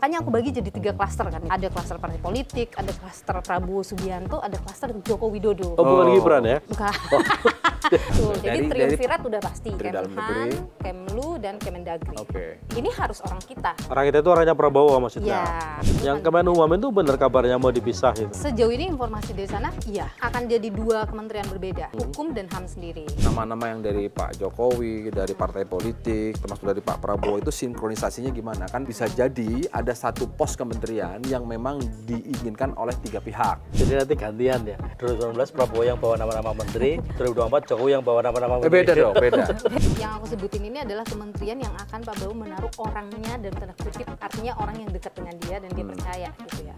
Makanya aku bagi jadi tiga klaster kan. Ada klaster partai politik, ada klaster Prabowo Subianto, ada klaster Joko Widodo. Oh, bukan oh. Gibran ya? Bukan. Oh. Tuh, dari, jadi triumvirat udah pasti Kemhan, Kemlu dan Kemendagri. Oke. Okay. Ini harus orang kita. Orang kita itu orangnya Prabowo maksudnya. Ya. Yang Kemenhum itu benar kabarnya mau dipisah gitu. Sejauh ini informasi dari sana iya akan jadi dua kementerian berbeda, hmm. hukum dan HAM sendiri. Nama-nama yang dari Pak Jokowi, dari partai politik, termasuk dari Pak Prabowo itu sinkronisasinya gimana? Kan bisa jadi ada satu pos kementerian yang memang diinginkan oleh tiga pihak. Jadi nanti gantian ya. 2019 Prabowo yang bawa nama-nama menteri, 2024 Jokowi yang bawa nama-nama eh, beda dong, beda. yang aku sebutin ini adalah kementerian yang akan Pak Prabowo menaruh orangnya dan tanda kutip, artinya orang yang dekat dengan dia dan dia hmm. percaya gitu ya.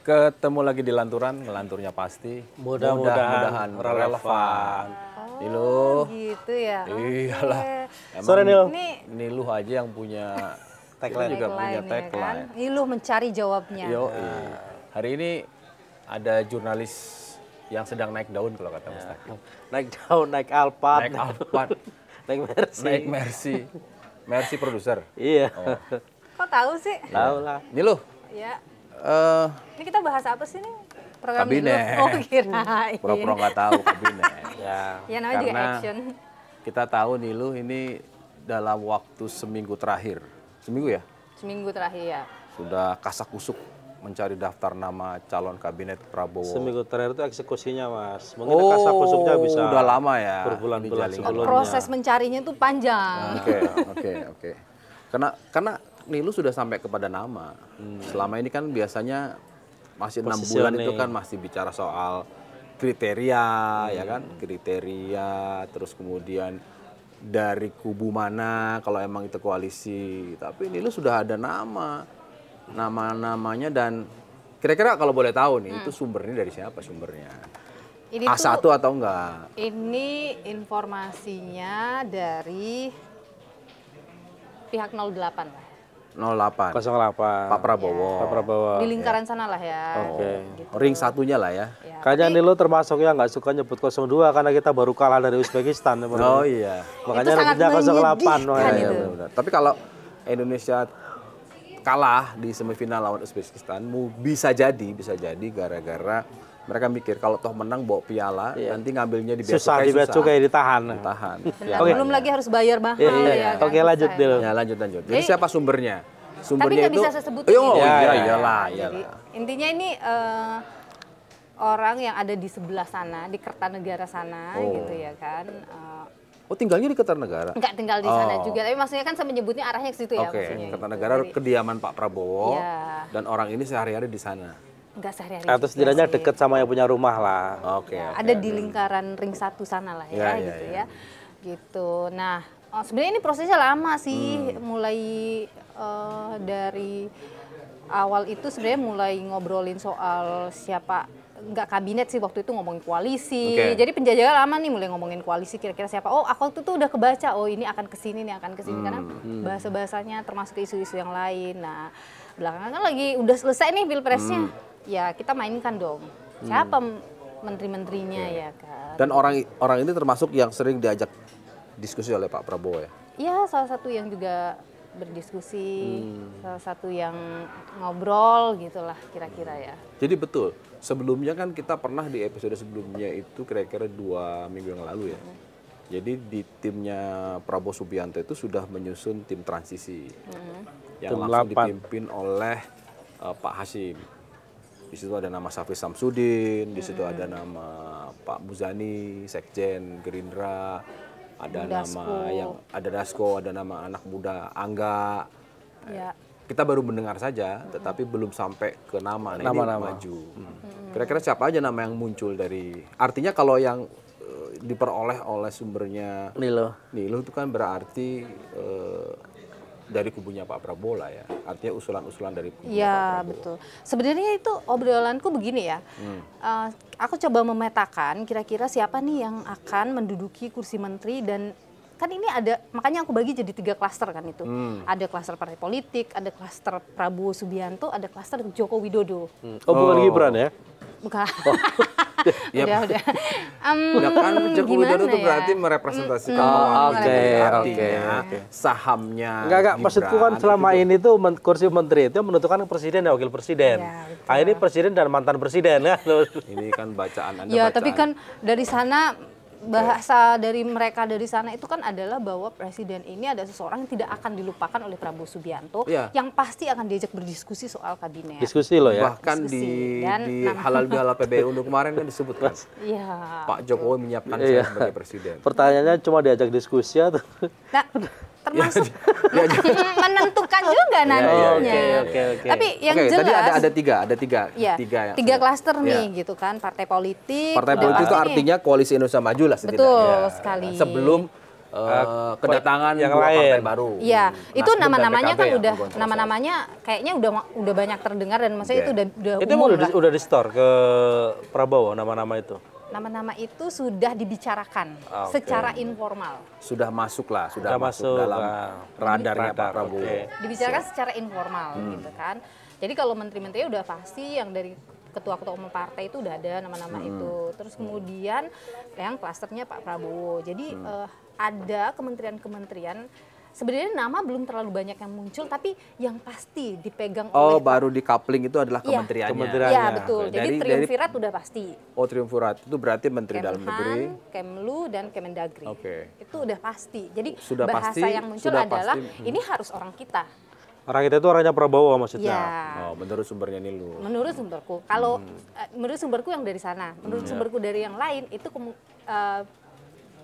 Ketemu lagi di lanturan, ngelanturnya pasti. Mudah-mudahan Mudah relevan. Oh, Nilu. gitu ya. Iyalah. Okay. Emang Sorry Ini... Nilu aja yang punya tagline. juga tagline, punya tagline. Ya kan? Iluh mencari jawabnya. Yo, nah. Hari ini ada jurnalis yang sedang naik daun kalau kata Mas ya. Taki. Naik daun, naik Alphard. Naik Alphard. naik Mercy. Naik Mercy. Mercy produser. Iya. Oh. Kok tahu sih? Tahu lah. Iya. Ini loh. Iya. Uh, ini kita bahas apa sih nih? Program kabinet. Oh kirain. Pro-pro nggak tahu kabinet. ya. Ya namanya Karena juga action. Kita tahu Nilu ini dalam waktu seminggu terakhir Seminggu ya? Seminggu terakhir ya. Sudah kasak kusuk mencari daftar nama calon kabinet Prabowo. Seminggu terakhir itu eksekusinya, Mas. Mungkin oh, kasak kusuknya bisa udah lama ya. Berbulan-bulan sebelumnya. Nah, proses mencarinya itu panjang. Oke, oke, oke. Karena karena Nilu sudah sampai kepada nama. Hmm. Selama ini kan biasanya masih enam bulan itu kan masih bicara soal kriteria, ya hmm. ya kan? Kriteria, terus kemudian dari kubu mana kalau emang itu koalisi. Tapi ini lu sudah ada nama, nama-namanya dan kira-kira kalau boleh tahu nih hmm. itu sumbernya dari siapa sumbernya? Ini A1 tuh, atau enggak? Ini informasinya dari pihak 08 lah. 08. 08. Pak Prabowo. Ya. Pak Prabowo. Di lingkaran ya. sana lah ya. Oke. Okay. Gitu. Ring satunya lah ya. ya Kayaknya tapi... lo termasuk yang nggak suka nyebut 02 karena kita baru kalah dari Uzbekistan. Oh, iya. oh iya. Makanya nyebutnya 08. Kan ya, ya, -benar. Tapi kalau Indonesia kalah di semifinal lawan Uzbekistan, bisa jadi, bisa jadi gara-gara mereka mikir kalau toh menang bawa piala yeah. nanti ngambilnya di bea susah di bea cukai ditahan ditahan ya. okay. belum lagi harus bayar mahal yeah, yeah. ya iya. Kan? oke okay, lanjut dulu ya lanjut lanjut jadi siapa sumbernya sumbernya Tapi itu bisa saya sebutin oh, ya, ya, iyalah, iyalah. Jadi, intinya ini uh, orang yang ada di sebelah sana di Kertanegara sana oh. gitu ya kan uh, Oh tinggalnya di Kertanegara? Enggak tinggal di sana oh. juga, tapi maksudnya kan saya menyebutnya arahnya ke situ okay. ya Oke. Gitu. Kertanegara gitu. kediaman Pak Prabowo ya. dan orang ini sehari-hari di sana nggak sehari-hari. Atau setidaknya sih. deket sama yang punya rumah lah. Oke. Okay, ya, okay, ada okay. di lingkaran ring satu sana lah ya, ya, ya gitu ya, ya. Gitu. Nah, oh, sebenarnya ini prosesnya lama sih, hmm. mulai uh, dari awal itu sebenarnya mulai ngobrolin soal siapa nggak kabinet sih waktu itu ngomongin koalisi. Okay. Jadi penjajakan lama nih mulai ngomongin koalisi kira-kira siapa. Oh, aku waktu itu udah kebaca. Oh, ini akan kesini nih akan kesini hmm. karena hmm. bahasa-bahasanya termasuk isu-isu yang lain. Nah, belakangan kan lagi udah selesai nih pilpresnya. Hmm ya kita mainkan dong. Hmm. Siapa hmm. menteri-menterinya okay. ya kan. Dan orang orang ini termasuk yang sering diajak diskusi oleh Pak Prabowo ya? Iya, salah satu yang juga berdiskusi, hmm. salah satu yang ngobrol gitulah kira-kira ya. Jadi betul, sebelumnya kan kita pernah di episode sebelumnya itu kira-kira dua minggu yang lalu ya. Hmm. Jadi di timnya Prabowo Subianto itu sudah menyusun tim transisi hmm. yang tim langsung 8. dipimpin oleh uh, Pak Hasim. Di situ ada nama Safi Samsudin, di situ hmm. ada nama Pak Muzani, Sekjen Gerindra, ada Dasko. nama yang ada Dasko, ada nama anak muda Angga. Ya. Kita baru mendengar saja, tetapi hmm. belum sampai ke nama. Nah, nama, -nama. maju. Hmm. Kira-kira hmm. siapa aja nama yang muncul dari? Artinya kalau yang eh, diperoleh oleh sumbernya Nilo. Nilo itu kan berarti uh, dari kubunya Pak Prabowo lah ya. Artinya usulan-usulan dari kubunya ya, Pak Prabowo. betul. Sebenarnya itu obrolanku begini ya. Hmm. Uh, aku coba memetakan kira-kira siapa nih yang akan menduduki kursi menteri dan kan ini ada makanya aku bagi jadi tiga klaster kan itu hmm. ada klaster partai politik ada klaster Prabowo Subianto ada klaster Joko Widodo hmm. oh bukan oh. Gibran ya Bukan. Oh. ya, udah, ya. udah. Um, udah kan Joko Widodo itu ya? berarti merepresentasikan mm, oh, oke okay, oke okay, ya. okay. sahamnya. Enggak enggak maksudku kan gitu. selama itu. ini tuh men kursi menteri itu menentukan presiden dan wakil presiden. Ya, ah, ini presiden dan mantan presiden ya. ini kan bacaan Anda. Ya, bacaan. tapi kan dari sana bahasa dari mereka dari sana itu kan adalah bahwa presiden ini ada seseorang yang tidak akan dilupakan oleh Prabowo Subianto yeah. yang pasti akan diajak berdiskusi soal kabinet. Diskusi loh ya. Bahkan Diskusi. di Dan, di nah, halal bihalal PBU kemarin kan disebutkan. Iya. Pak Jokowi menyiapkan yeah. saya iya. sebagai presiden. Pertanyaannya cuma diajak diskusi atau Nah, termasuk ya, ya. menentukan juga ya, ya, nantinya. Oke, Tapi yang okay, jelas tadi ada ada tiga, ada tiga, ya, tiga, tiga klaster ya. nih gitu kan, partai politik. Partai politik itu artinya koalisi Indonesia Maju lah setidaknya. Betul ya. sekali. Sebelum Uh, kedatangan yang lain. partai baru. Iya, nah, itu nama-namanya kan ya, udah nama-namanya kayaknya udah udah banyak terdengar dan maksudnya okay. itu udah udah Itu umum udah, udah di store ke Prabowo nama-nama itu. Nama-nama itu sudah dibicarakan ah, okay. secara informal. Sudah masuk lah, sudah, sudah masuk, masuk dalam uh, radarnya radar, Pak Prabowo. Okay. Dibicarakan so. secara informal hmm. gitu kan. Jadi kalau menteri-menteri udah pasti yang dari ketua-ketua umum partai itu udah ada nama-nama hmm. itu. Terus hmm. kemudian yang klasternya Pak Prabowo. Jadi hmm. uh, ada kementerian-kementerian sebenarnya nama belum terlalu banyak yang muncul tapi yang pasti dipegang oh oleh baru di coupling itu adalah iya. kementeriannya. Kementeriannya. Ya, betul. Jadi triumvirat sudah pasti. Oh, triumvirat itu berarti Menteri Kemhan, Dalam Negeri, Kemlu dan Kemendagri. Oke. Okay. Itu udah pasti. Jadi sudah bahasa pasti, yang muncul adalah pasti. Hmm. ini harus orang kita. Orang kita itu orangnya Prabowo maksudnya. Ya. Oh, menurut sumbernya Nilu. Menurut sumberku. Kalau hmm. Eh, menurut sumberku yang dari sana, menurut hmm, iya. sumberku ya. dari yang lain itu uh,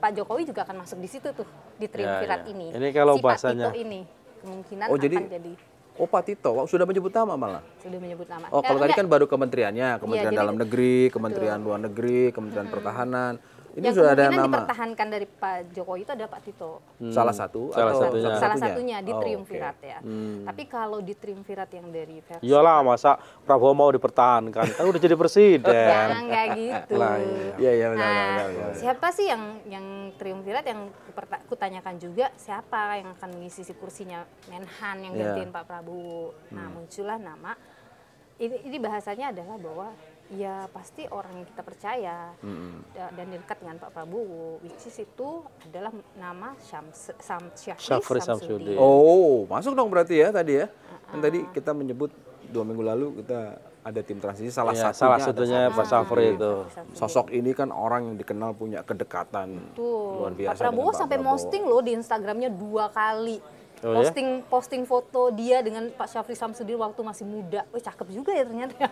Pak Jokowi juga akan masuk di situ tuh di triumvirat ya, ya. ini. Ini kalau si bahasanya Tito ini kemungkinan oh, jadi, akan jadi Oh Pak Tito, oh, sudah menyebut nama malah. Sudah menyebut nama. Oh kalau ya, tadi kan baru kementeriannya, iya, Kementerian ya, jadi, Dalam Negeri, Kementerian betul. Luar Negeri, Kementerian hmm. Pertahanan ini yang sudah ada nama. dipertahankan dari Pak Jokowi itu ada Pak Tito. Hmm. Salah satu salah atau satunya. salah satunya di oh, triumvirat okay. ya. Hmm. Tapi kalau di triumvirat yang dari versi ya lah masa Prabowo mau dipertahankan kan udah jadi presiden. Jangan kayak gitu. Nah, iya. Ya, nah, benar, benar, benar. siapa sih yang yang triumvirat yang kutanyakan juga siapa yang akan mengisi si kursinya Menhan yang iya. gantiin yeah. Pak Prabowo. Nah, hmm. muncullah nama ini, ini bahasanya adalah bahwa ya pasti orang yang kita percaya hmm. dan dekat dengan Pak Prabowo which is itu adalah nama Syafri, Oh, masuk dong berarti ya tadi ya. Uh-uh. Kan tadi kita menyebut dua minggu lalu kita ada tim transisi salah ya, satunya salah satunya Pak Safri iya, itu. Sosok ini kan orang yang dikenal punya kedekatan Betul. luar biasa. Pak Prabowo sampai Prabowo. posting loh di Instagramnya dua kali Oh, iya? posting ya? posting foto dia dengan Pak Syafri Samsudin waktu masih muda. Wih, cakep juga ya ternyata.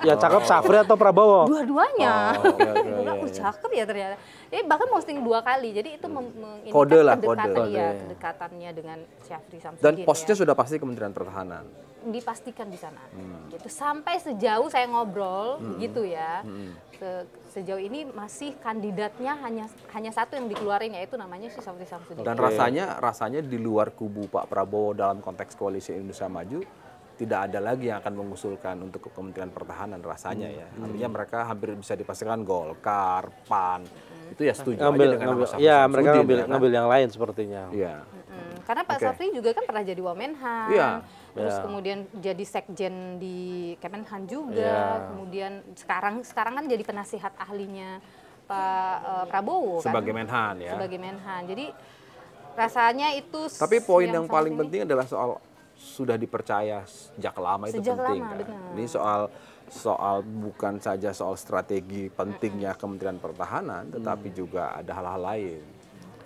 Ya cakep Syafri atau Prabowo? Dua-duanya. Oh, okay, okay, iya, aku yeah, cakep ya ternyata. Eh, bahkan posting dua kali. Jadi itu hmm. kode lah kedekatan, kode. Ya, kedekatannya dengan Syafri Samsudin. Dan posnya ya. sudah pasti Kementerian Pertahanan. Dipastikan di sana. Hmm. Gitu sampai sejauh saya ngobrol hmm. begitu ya. Hmm. Ke, sejauh ini masih kandidatnya hanya hanya satu yang dikeluarin yaitu namanya Susamti Samsudin. Dan rasanya rasanya di luar kubu Pak Prabowo dalam konteks koalisi Indonesia Maju tidak ada lagi yang akan mengusulkan untuk Kementerian Pertahanan rasanya hmm. ya. Hmm. Artinya hmm. mereka hampir bisa dipastikan Golkar, PAN. Hmm. Itu ya setuju ngambil, aja dengan ngambil, Ya, mereka ya, ngambil, ya, kan? yang lain sepertinya. Iya. Hmm. Hmm, karena Pak okay. Safri juga kan pernah jadi Wamenhan, ya, terus ya. kemudian jadi sekjen di Kemenhan juga, ya. kemudian sekarang sekarang kan jadi penasihat ahlinya Pak uh, Prabowo kan? sebagai kan? Menhan ya. Sebagai Menhan. Jadi rasanya itu Tapi poin yang, yang paling ini, penting adalah soal sudah dipercaya sejak lama itu sejak penting lama, kan. Ini soal soal bukan saja soal strategi pentingnya Kementerian Pertahanan, tetapi hmm. juga ada hal-hal lain.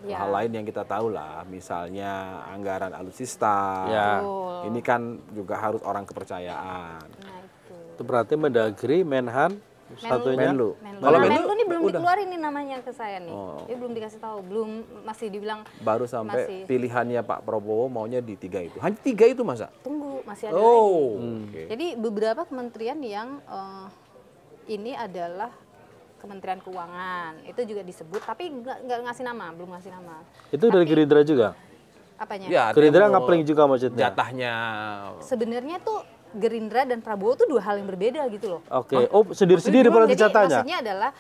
Ya. Hal lain yang kita tahu lah, misalnya anggaran alutsista. Ya. Ini kan juga harus orang kepercayaan. Nah, itu. itu berarti Mendagri, Menhan, Menlu. satunya Menlu. Menlu. Kalau Menlu, Menlu ini belum udah. dikeluarin nih namanya ke saya nih. Oh. Dia belum dikasih tahu, belum masih dibilang baru sampai masih. pilihannya Pak Prabowo maunya di tiga itu. Hanya tiga itu masa? Tunggu, masih ada oh. lagi. Hmm. Okay. Jadi beberapa kementerian yang uh, ini adalah Kementerian Keuangan itu juga disebut tapi nggak ngasih nama belum ngasih nama itu tapi, dari Gerindra juga apanya ya, Gerindra ngapling juga maksudnya jatahnya sebenarnya tuh Gerindra dan Prabowo tuh dua hal yang berbeda gitu loh oke okay. oh sendiri-sendiri pada jatahnya maksudnya adalah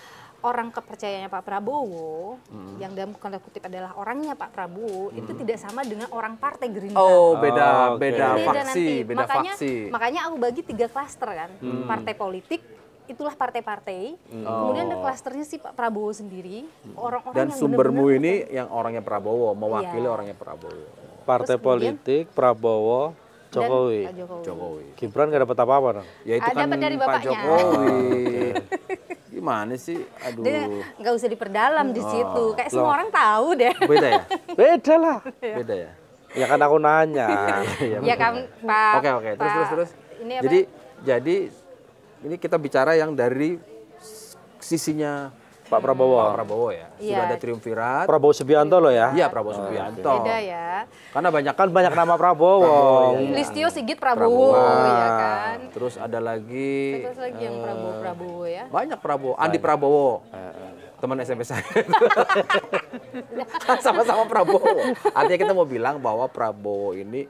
orang kepercayaannya Pak Prabowo hmm. yang dalam tanda kutip adalah orangnya Pak Prabowo hmm. itu tidak sama dengan orang partai Gerindra. Oh, oh beda oh, okay. beda, beda faksi, beda makanya, faksi. Makanya aku bagi tiga klaster kan, hmm. partai politik, itulah partai-partai. Oh. Kemudian ada oh. klasternya si Pak Prabowo sendiri, orang-orang Dan sumbermu bener -bener ini yang orangnya Prabowo, mewakili iya. orangnya Prabowo. Partai Terus politik kemudian, Prabowo Jokowi. Jokowi. Jokowi. Gibran gak dapat apa-apa dong. Ya itu ada ah, kan dari Pak Jokowi. Oh, Gimana sih? Aduh. Dia gak usah diperdalam di oh. situ. Kayak Loh. semua orang tahu deh. Beda ya? Beda lah. Iya. Beda ya? Ya kan aku nanya. ya, ya kan Pak. Oke oke, terus terus terus. Ini apa? Jadi jadi ini kita bicara yang dari sisinya Pak Prabowo. Pak Prabowo ya. Iya. Sudah ada triumvirat. Prabowo Subianto loh ya. Iya Prabowo oh, Subianto. Ya. Beda ya. Karena banyak kan banyak nama Prabowo. Iya. Listio Sigit Prabowo, Prabowo. ya kan. Terus ada lagi Terus lagi yang Prabowo eh, Prabowo ya. Banyak Prabowo, Andi banyak. Prabowo. Eh, eh. Teman SMP saya. Sama-sama Prabowo. Artinya kita mau bilang bahwa Prabowo ini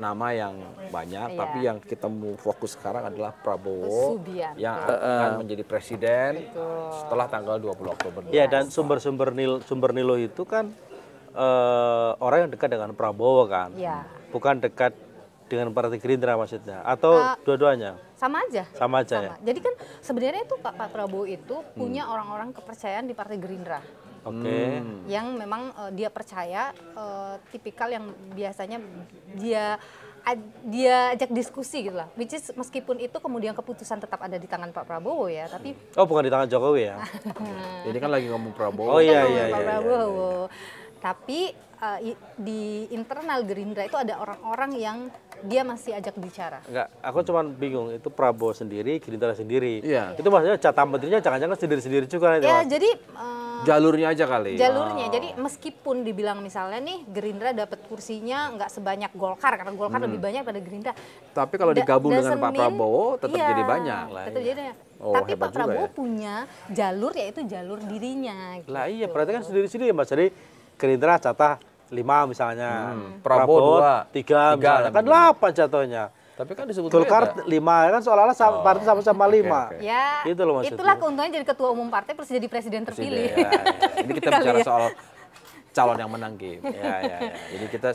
nama yang banyak, yeah. tapi yang kita mau fokus sekarang adalah Prabowo Subianto. yang akan uh, menjadi presiden itu. setelah tanggal 20 Oktober. yeah, dan sumber-sumber nil sumber nilo itu kan uh, orang yang dekat dengan Prabowo kan. yeah. Bukan dekat dengan Partai Gerindra maksudnya atau uh, dua-duanya? Sama aja. Sama aja ya? sama. ya. Jadi kan sebenarnya itu Pak, Pak Prabowo itu hmm. punya orang-orang kepercayaan di Partai Gerindra. Oke. Okay. Hmm. Yang memang uh, dia percaya uh, tipikal yang biasanya dia dia ajak diskusi gitu lah. Which is meskipun itu kemudian keputusan tetap ada di tangan Pak Prabowo ya, tapi Oh, bukan di tangan Jokowi ya. Ini kan lagi ngomong Prabowo. Oh iya iya, iya iya. iya, Iya, iya. Tapi uh, di internal Gerindra itu ada orang-orang yang dia masih ajak bicara. Enggak, aku cuma bingung itu Prabowo sendiri, Gerindra sendiri. Iya. Itu maksudnya catatan menterinya jangan-jangan sendiri-sendiri juga Ya, jadi uh, jalurnya aja kali. Jalurnya. Oh. Jadi meskipun dibilang misalnya nih Gerindra dapat kursinya nggak sebanyak Golkar karena Golkar hmm. lebih banyak pada Gerindra. Tapi kalau da digabung dengan Pak Prabowo tetap iya, jadi banyak lah. Tetap ya. jadi banyak. Oh, Tapi Pak Prabowo ya. punya jalur yaitu jalur dirinya. Gitu. Lah iya, perhatikan gitu. sendiri-sendiri ya Mas. Jadi Gerindra catah lima misalnya, hmm. Prabowo, dua, tiga, tiga misalnya. kan delapan jatuhnya. Tapi kan disebut Golkar lima kan seolah-olah oh. partai sama-sama lima. Okay, okay. Ya, gitu loh maksudnya. Itulah keuntungannya jadi ketua umum partai terus jadi presiden terpilih. ya, ya. ya. Ini kita bicara ya. soal calon yang menang game. ya, ya, ya. Jadi kita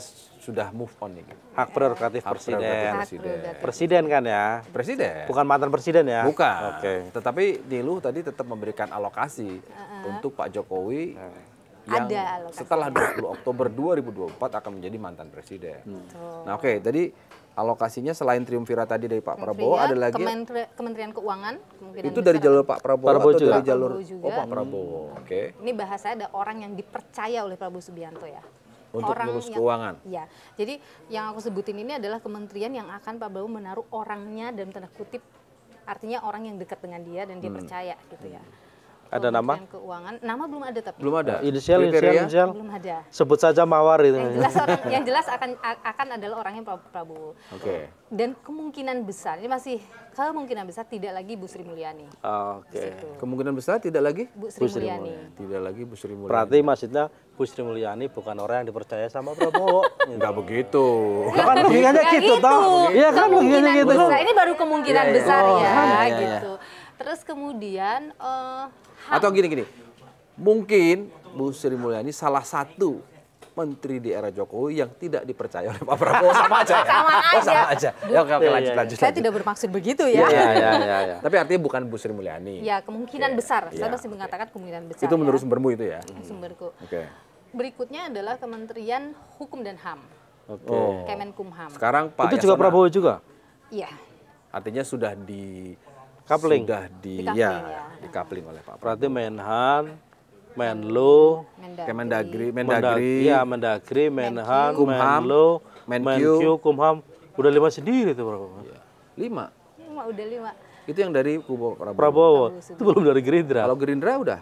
sudah move on nih. Hak prerogatif Hak presiden. hak presiden. Hak presiden kan ya? Presiden. Bukan mantan presiden ya? Bukan. Oke. Okay. Tetapi Nilu tadi tetap memberikan alokasi uh -uh. untuk Pak Jokowi. Uh -huh yang ada setelah 20 Oktober 2024 akan menjadi mantan presiden. Hmm. Nah, oke, okay, jadi alokasinya selain triumvirat tadi dari Pak Prabowo ada lagi ya? Kementerian, Kementerian Keuangan itu dari jalur Pak Prabowo, Prabowo atau juga. dari jalur Prabowo juga. oh Pak Prabowo hmm. oke okay. ini bahasanya ada orang yang dipercaya oleh Prabowo Subianto ya untuk orang ngurus yang, keuangan. Ya, jadi yang aku sebutin ini adalah kementerian yang akan Pak Prabowo menaruh orangnya dalam tanda kutip, artinya orang yang dekat dengan dia dan dia hmm. percaya gitu ya. Hmm ada nama keuangan nama belum ada tapi belum ada inisial inisial, inisial. belum ada sebut saja mawar itu yang jelas orang, yang jelas akan akan adalah orangnya Prabowo oke okay. dan kemungkinan besar ini masih kemungkinan besar tidak lagi Bu Sri Mulyani ah, oke okay. kemungkinan besar tidak lagi Bu Sri, Bu Sri Mulyani. Mulyani tidak lagi Bu Sri Mulyani berarti maksudnya Bu Sri Mulyani bukan orang yang dipercaya sama Prabowo enggak begitu ya kan logikanya gitu tau gitu iya kan logikanya gitu ini baru kemungkinan iya, iya. besar oh, ya, ya gitu Terus kemudian uh, atau gini-gini, mungkin Bu Sri Mulyani salah satu menteri di era Jokowi yang tidak dipercaya oleh Pak Prabowo sama aja ya. Sama aja. Oh, sama aja. Ya, oke, oke, iya, lanjut, iya, iya. lanjut, Saya lanjut. tidak bermaksud begitu ya. Iya, iya, iya. Ya. Tapi artinya bukan Bu Sri Mulyani. Ya, kemungkinan ya, besar. Ya, Saya masih mengatakan kemungkinan besar. Itu menurut ya. sumbermu itu ya? Sumberku. Oke. Okay. Berikutnya adalah Kementerian Hukum dan HAM. Oke. Okay. Kemenkumham. Sekarang Pak Itu Yasona. Prabowo juga? Iya. Artinya sudah di Kapling sudah di, di ya, ya. dikapling oleh Pak Prabowo. Berarti Menhan, Menlu, Kemendagri, Mendagri, Mendagri, ya Mendagri, Menhan, Menlu, Menlo, Menkyu, Kumham, udah lima sendiri itu Prabowo. Ya. Lima. Lima udah lima. Itu yang dari Kubu Prabowo. Prabowo. Itu belum dari Gerindra. Kalau Gerindra udah.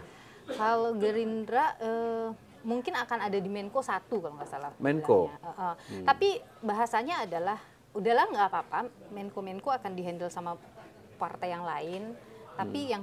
Kalau Gerindra uh, mungkin akan ada di Menko satu kalau nggak salah. Menko. Uh, uh. Hmm. Tapi bahasanya adalah udahlah nggak apa-apa Menko Menko akan dihandle sama partai yang lain, tapi hmm. yang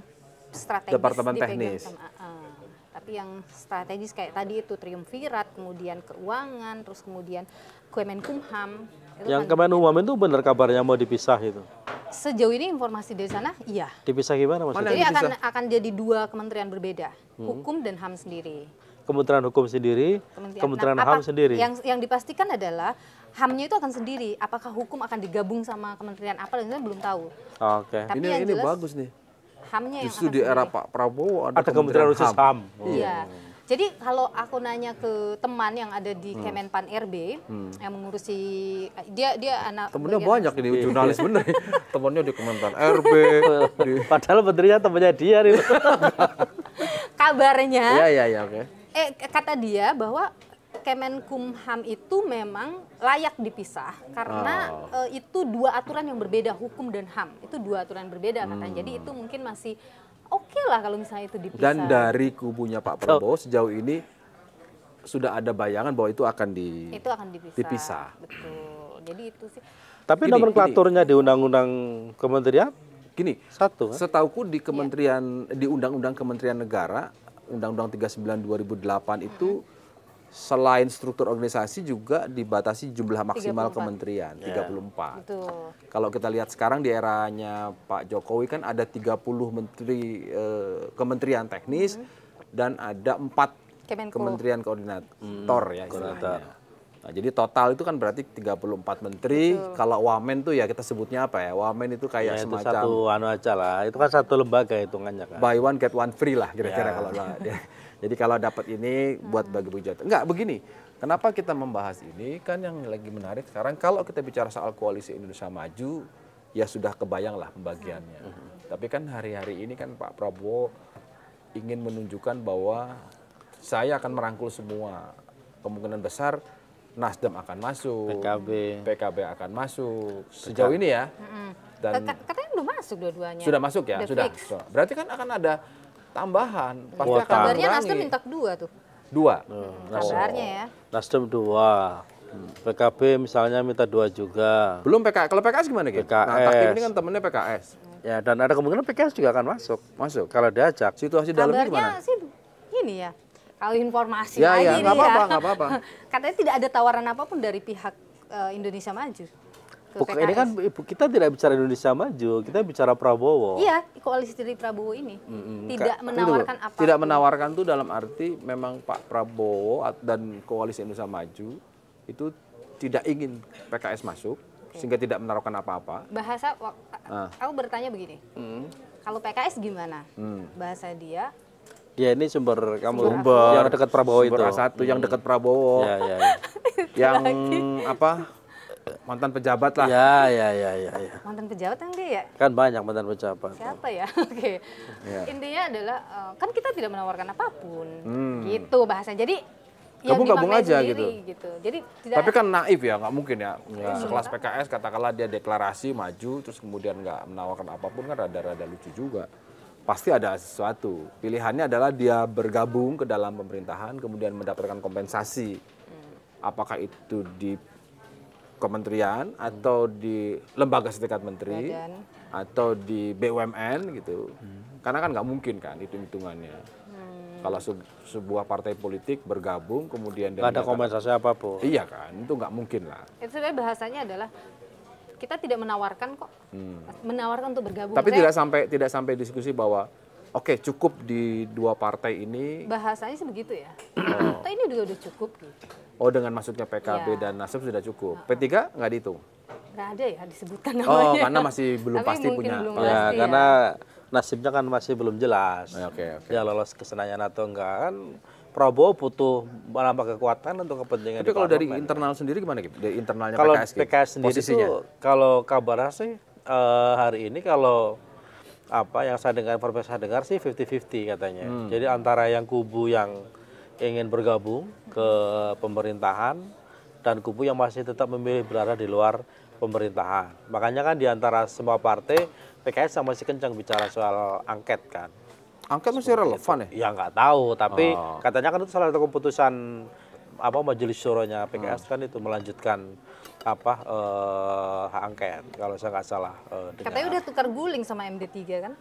strategis departemen teknis. Sama, uh, tapi yang strategis kayak tadi itu triumvirat, kemudian keuangan, terus kemudian Kemenkumham. yang kan Kemenkumham itu benar kabarnya mau dipisah itu. Sejauh ini informasi dari sana, iya. Dipisah gimana maksudnya? Jadi akan akan jadi dua kementerian berbeda, hmm. hukum dan ham sendiri. Kementerian Hukum sendiri, Kementerian, Kementerian nah, HAM apa, sendiri. Yang yang dipastikan adalah HAM-nya itu akan sendiri. Apakah hukum akan digabung sama Kementerian apa dan belum tahu. Oke. Okay. ini yang ini jelas, bagus nih. HAM-nya yang Justru di era Pak Prabowo ada, ada Kementerian, Kementerian HAM. HAM. Oh. Iya. Jadi kalau aku nanya ke teman yang ada di hmm. Kemenpan RB hmm. yang mengurusi dia dia anak temennya banyak ini jurnalis bener temennya di Kemenpan RB padahal menterinya temennya dia nih kabarnya ya ya ya oke okay eh kata dia bahwa Kemenkumham itu memang layak dipisah karena oh. uh, itu dua aturan yang berbeda hukum dan ham itu dua aturan berbeda hmm. jadi itu mungkin masih oke okay lah kalau misalnya itu dipisah dan dari kubunya Pak Prabowo sejauh ini sudah ada bayangan bahwa itu akan di itu akan dipisah, dipisah. betul jadi itu sih tapi gini, nomenklaturnya gini. di undang-undang kementerian gini satu kan? setahu di kementerian ya. di undang-undang kementerian negara Undang-Undang 39 2008 itu selain struktur organisasi juga dibatasi jumlah maksimal 34. kementerian yeah. 34. Betul. Kalau kita lihat sekarang di eranya Pak Jokowi kan ada 30 menteri eh, kementerian teknis mm -hmm. dan ada 4 Kemenko. kementerian koordinator hmm, ya Koordinator. Nah, jadi total itu kan berarti 34 menteri. Betul. Kalau wamen tuh ya kita sebutnya apa ya? Wamen itu kayak ya, itu semacam satu anu aja lah. Itu kan satu lembaga hitungannya kan. Buy one get one free lah kira-kira ya. kalau lah. Ya. Jadi kalau dapat ini buat hmm. bagi bujat. Enggak begini. Kenapa kita membahas ini? Kan yang lagi menarik sekarang kalau kita bicara soal koalisi Indonesia Maju ya sudah kebayang lah pembagiannya. Hmm. hmm. Tapi kan hari-hari ini kan Pak Prabowo ingin menunjukkan bahwa saya akan merangkul semua. Kemungkinan besar Nasdem akan masuk, PKB, PKB akan masuk. Sejauh ini ya. Dan katanya belum masuk dua-duanya. Sudah masuk ya, sudah. Berarti kan akan ada tambahan. Pasti akan Kabarnya Nasdem minta dua tuh. Dua. Hmm, hmm kabarnya ya. Nasdem dua. Hmm, PKB misalnya minta dua juga. Belum PKS. Kalau PKS gimana gitu? PKS. Nah, ini kan temennya PKS. Ya, dan ada kemungkinan PKS juga akan masuk. Masuk. Kalau diajak. Situasi dalamnya gimana? sih ini ya. Kalau informasi ya, aja ya, nih apa-apa, ya. apa-apa. Katanya tidak ada tawaran apapun dari pihak uh, Indonesia Maju. Bukan, ini kan kita tidak bicara Indonesia Maju, kita bicara Prabowo. Iya, koalisi dari Prabowo ini mm-hmm. tidak Ka, menawarkan apa? Tidak menawarkan itu dalam arti memang Pak Prabowo dan koalisi Indonesia Maju itu tidak ingin PKS masuk okay. sehingga tidak menaruhkan apa-apa. Bahasa, nah. aku bertanya begini, mm. kalau PKS gimana? Mm. Bahasa dia, Ya ini sumber kamu sumber ya. yang dekat Prabowo sumber itu. Sumber satu hmm. yang dekat Prabowo. Ya, ya, ya. yang apa? mantan pejabat lah. Ya, ya, ya, ya, ya. Mantan pejabat yang dia ya? Kan banyak mantan pejabat. Siapa ya? Oke. Okay. Ya. Intinya adalah eh, kan kita tidak menawarkan apapun. Hmm. Gitu bahasanya. Jadi ya gabung gabung aja sendiri, gitu. gitu. Jadi tidak Tapi kan naif ya, nggak mungkin ya. ya. Sekelas PKS katakanlah dia deklarasi maju terus kemudian nggak menawarkan apapun kan rada-rada lucu juga pasti ada sesuatu. Pilihannya adalah dia bergabung ke dalam pemerintahan, kemudian mendapatkan kompensasi. Apakah itu di kementerian atau di lembaga setingkat menteri atau di BUMN gitu. Karena kan nggak mungkin kan hitung-hitungannya. Hmm. Kalau se sebuah partai politik bergabung kemudian Gak ada kompensasi apapun. Iya kan, itu nggak mungkin lah. Itu sebenarnya bahasanya adalah kita tidak menawarkan kok hmm. menawarkan untuk bergabung tapi Saya, tidak sampai tidak sampai diskusi bahwa oke okay, cukup di dua partai ini bahasanya sih begitu ya oh. ini juga udah cukup gitu oh dengan maksudnya PKB ya. dan Nasdem sudah cukup P3 nggak dihitung nggak ada ya disebutkan oh, namanya oh karena masih belum pasti punya belum iya, pasti ya, ya karena nasibnya kan masih belum jelas oh, okay, okay. ya lolos kesenayan atau enggak kan Prabowo butuh menambah kekuatan untuk kepentingan. Tapi kalau dari internal sendiri gimana gitu? Dari internalnya kalau PKS, gitu? PKS sendiri posisinya? itu kalau kabarnya sih uh, hari ini kalau apa yang saya dengar informasi saya dengar sih 50-50 katanya. Hmm. Jadi antara yang kubu yang ingin bergabung ke pemerintahan dan kubu yang masih tetap memilih berada di luar pemerintahan. Makanya kan di antara semua partai PKS sama masih kencang bicara soal angket kan angket masih relevan ya? Ya nggak tahu, tapi oh. katanya kan itu salah satu keputusan apa majelis syuronya PKS hmm. kan itu melanjutkan apa eh, hak angket kalau saya nggak salah. Eh, dengan... Katanya udah tukar guling sama MD3 kan?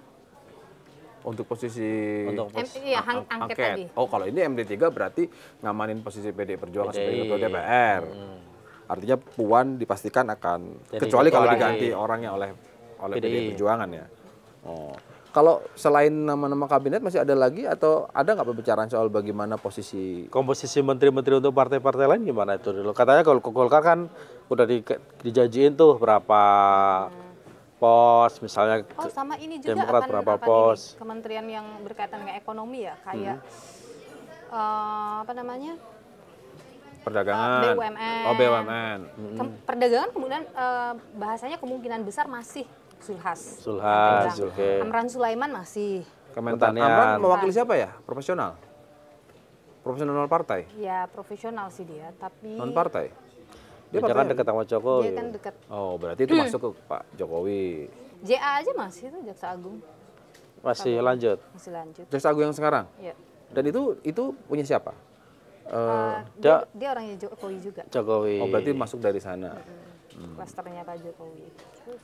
untuk posisi untuk pos M iya, ang angket, angket tadi. Oh, kalau ini MD3 berarti ngamanin posisi PD Perjuangan sebagai ketua DPR. Hmm. Artinya Puan dipastikan akan Jadi kecuali kalau diganti orangnya oleh oleh PD Perjuangan ya. Oh. Kalau selain nama-nama kabinet masih ada lagi atau ada nggak pembicaraan soal bagaimana posisi komposisi menteri-menteri untuk partai-partai lain gimana itu dulu? Katanya kalau Golkar kan udah di, dijanjiin tuh berapa pos misalnya Oh, sama ini juga Demokrat akan, berapa pos. Ini, kementerian yang berkaitan dengan ekonomi ya, kayak hmm. uh, apa namanya? perdagangan uh, eh, BUMN. Oh BUMN. -hmm. Perdagangan kemudian uh, bahasanya kemungkinan besar masih Sulhas. Sulhas, oke. Okay. Amran Sulaiman masih. Kementerian. Amran mewakili siapa ya? Profesional? Profesional non partai? Ya, profesional sih dia, tapi... Non partai? Dia, dia kan dekat sama Jokowi. Dia kan dekat. Oh, berarti itu masuk ke Pak Jokowi. JA aja masih itu Jaksa Agung. Masih Tapi, lanjut. Masih lanjut. Jaksa Agung yang sekarang. Iya. Dan itu itu punya siapa? Uh, dia, dia orangnya Jokowi juga. Jokowi. Oh, berarti masuk dari sana. -hmm klasternya Pak Jokowi.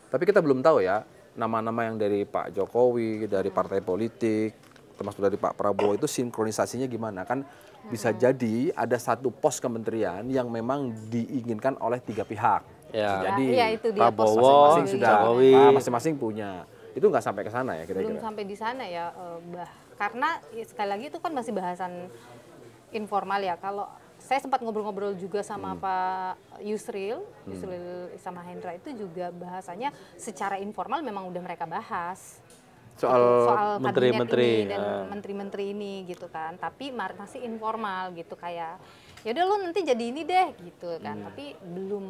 Tapi kita belum tahu ya nama-nama yang dari Pak Jokowi, dari partai politik, termasuk dari Pak Prabowo itu sinkronisasinya gimana kan bisa hmm. jadi ada satu pos kementerian yang memang diinginkan oleh tiga pihak. Ya. Jadi ya, ya, itu dia, Prabowo masing-masing masing punya. Itu nggak sampai ke sana ya kira-kira. Belum sampai di sana ya, eh, bah. Karena ya, sekali lagi itu kan masih bahasan informal ya. Kalau saya sempat ngobrol-ngobrol juga sama hmm. Pak Yusril, hmm. Yusril sama Hendra itu juga bahasanya secara informal memang udah mereka bahas soal menteri-menteri ya. dan menteri-menteri uh. ini gitu kan, tapi masih informal gitu kayak ya udah lu nanti jadi ini deh gitu kan, hmm. tapi belum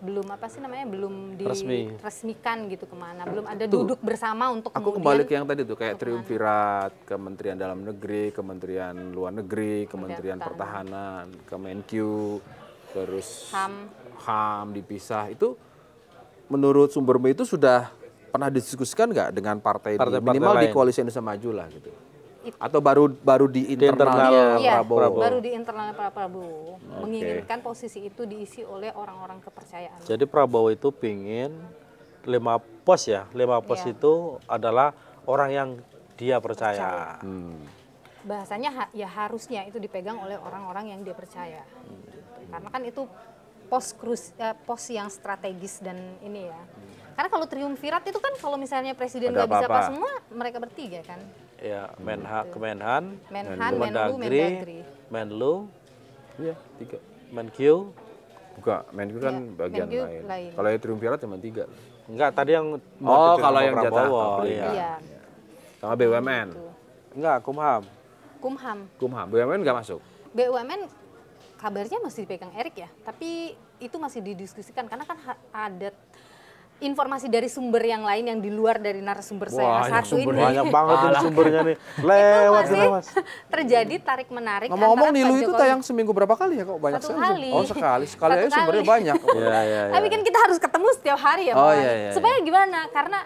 belum apa sih namanya belum diresmikan gitu kemana belum ada tuh. duduk bersama untuk aku kembali ke yang tadi tuh kayak triumvirat Kementerian Dalam Negeri Kementerian Luar Negeri Kementerian Pertahanan Kemenkyu terus ham ham dipisah itu menurut sumbermu itu sudah pernah didiskusikan nggak dengan partai, partai, -partai minimal partai di koalisi Indonesia Maju lah gitu atau baru baru di internalnya di internal, ya, Prabowo. Prabowo. Baru di internalnya Pak Prabowo. Okay. Menginginkan posisi itu diisi oleh orang-orang kepercayaan. Jadi Prabowo itu pingin lima pos ya, lima iya. pos ya. itu adalah orang yang dia percaya. percaya. Hmm. Bahasanya ha ya harusnya itu dipegang oleh orang-orang yang dia percaya. Hmm. Karena kan itu pos krus, eh, pos yang strategis dan ini ya. Hmm karena kalau triumvirat itu kan kalau misalnya presiden nggak bisa apa semua, mereka bertiga kan. Ya, hmm. Menha, gitu. Kemenhan, Menhan, Menlu, Mendagri, Menlu, ya tiga, Menkyu. Buka, Menkyu kan ya, bagian Menkyu lain. lain. Kalau yang triumvirat cuma tiga. Enggak, tadi yang Oh, kalau yang Prabowo, jatah. Iya. iya. iya. Sama BUMN. Gitu. Enggak, Kumham. Kumham. Kumham. BUMN enggak masuk. BUMN kabarnya masih dipegang Erik ya, tapi itu masih didiskusikan karena kan ada informasi dari sumber yang lain yang di luar dari narasumber Wah, saya satu ini. Banyak banget ini sumbernya nih. Lewat itu masih terjadi tarik menarik. Ngomong-ngomong Nilu itu tayang seminggu berapa kali ya kok banyak sekali. Kali. Oh sekali, sekali satu aja sumbernya kali. banyak. ya, ya, ya. Tapi iya. kan kita harus ketemu setiap hari ya. Oh, ya, ya. Supaya gimana? Karena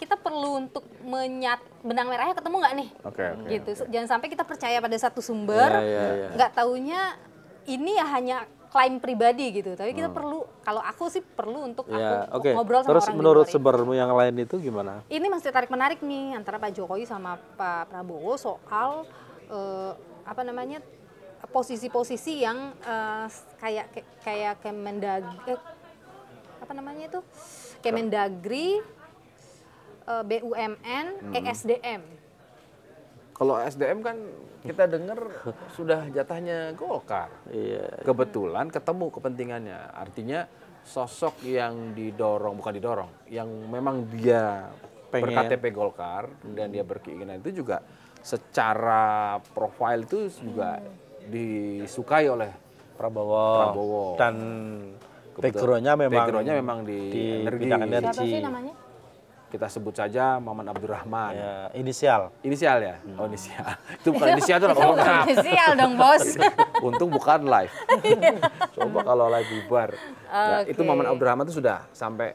kita perlu untuk menyat benang merahnya ketemu nggak nih? Oke. Okay, okay, gitu. Okay. Jangan sampai kita percaya pada satu sumber, iya, nggak ya, ya, ya. taunya ini ya hanya klaim pribadi gitu tapi kita hmm. perlu kalau aku sih perlu untuk ya, aku okay. ngobrol sama Terus orang menurut sebermu yang lain itu gimana? Ini masih tarik menarik nih antara Pak Jokowi sama Pak Prabowo soal uh, apa namanya posisi-posisi yang uh, kayak kayak Kemendag eh, apa namanya itu Kemendagri uh, eh, BUMN hmm. ESDM kalau SDM kan kita dengar sudah jatahnya Golkar. Iya. Kebetulan ketemu kepentingannya. Artinya sosok yang didorong bukan didorong, yang memang dia Pengen. berKTP Golkar dan dia berkeinginan itu juga secara profil itu juga disukai oleh Prabowo, Prabowo. dan background memang memang di, di energi. energi. Siapa sih namanya? kita sebut saja Maman Abdurrahman. Ya, inisial. Inisial ya? Hmm. Oh, inisial. Itu bukan inisial itu apa? Inisial dong, Bos. Untung bukan live. Coba kalau live bubar. Okay. Ya, itu Maman Abdurrahman itu sudah sampai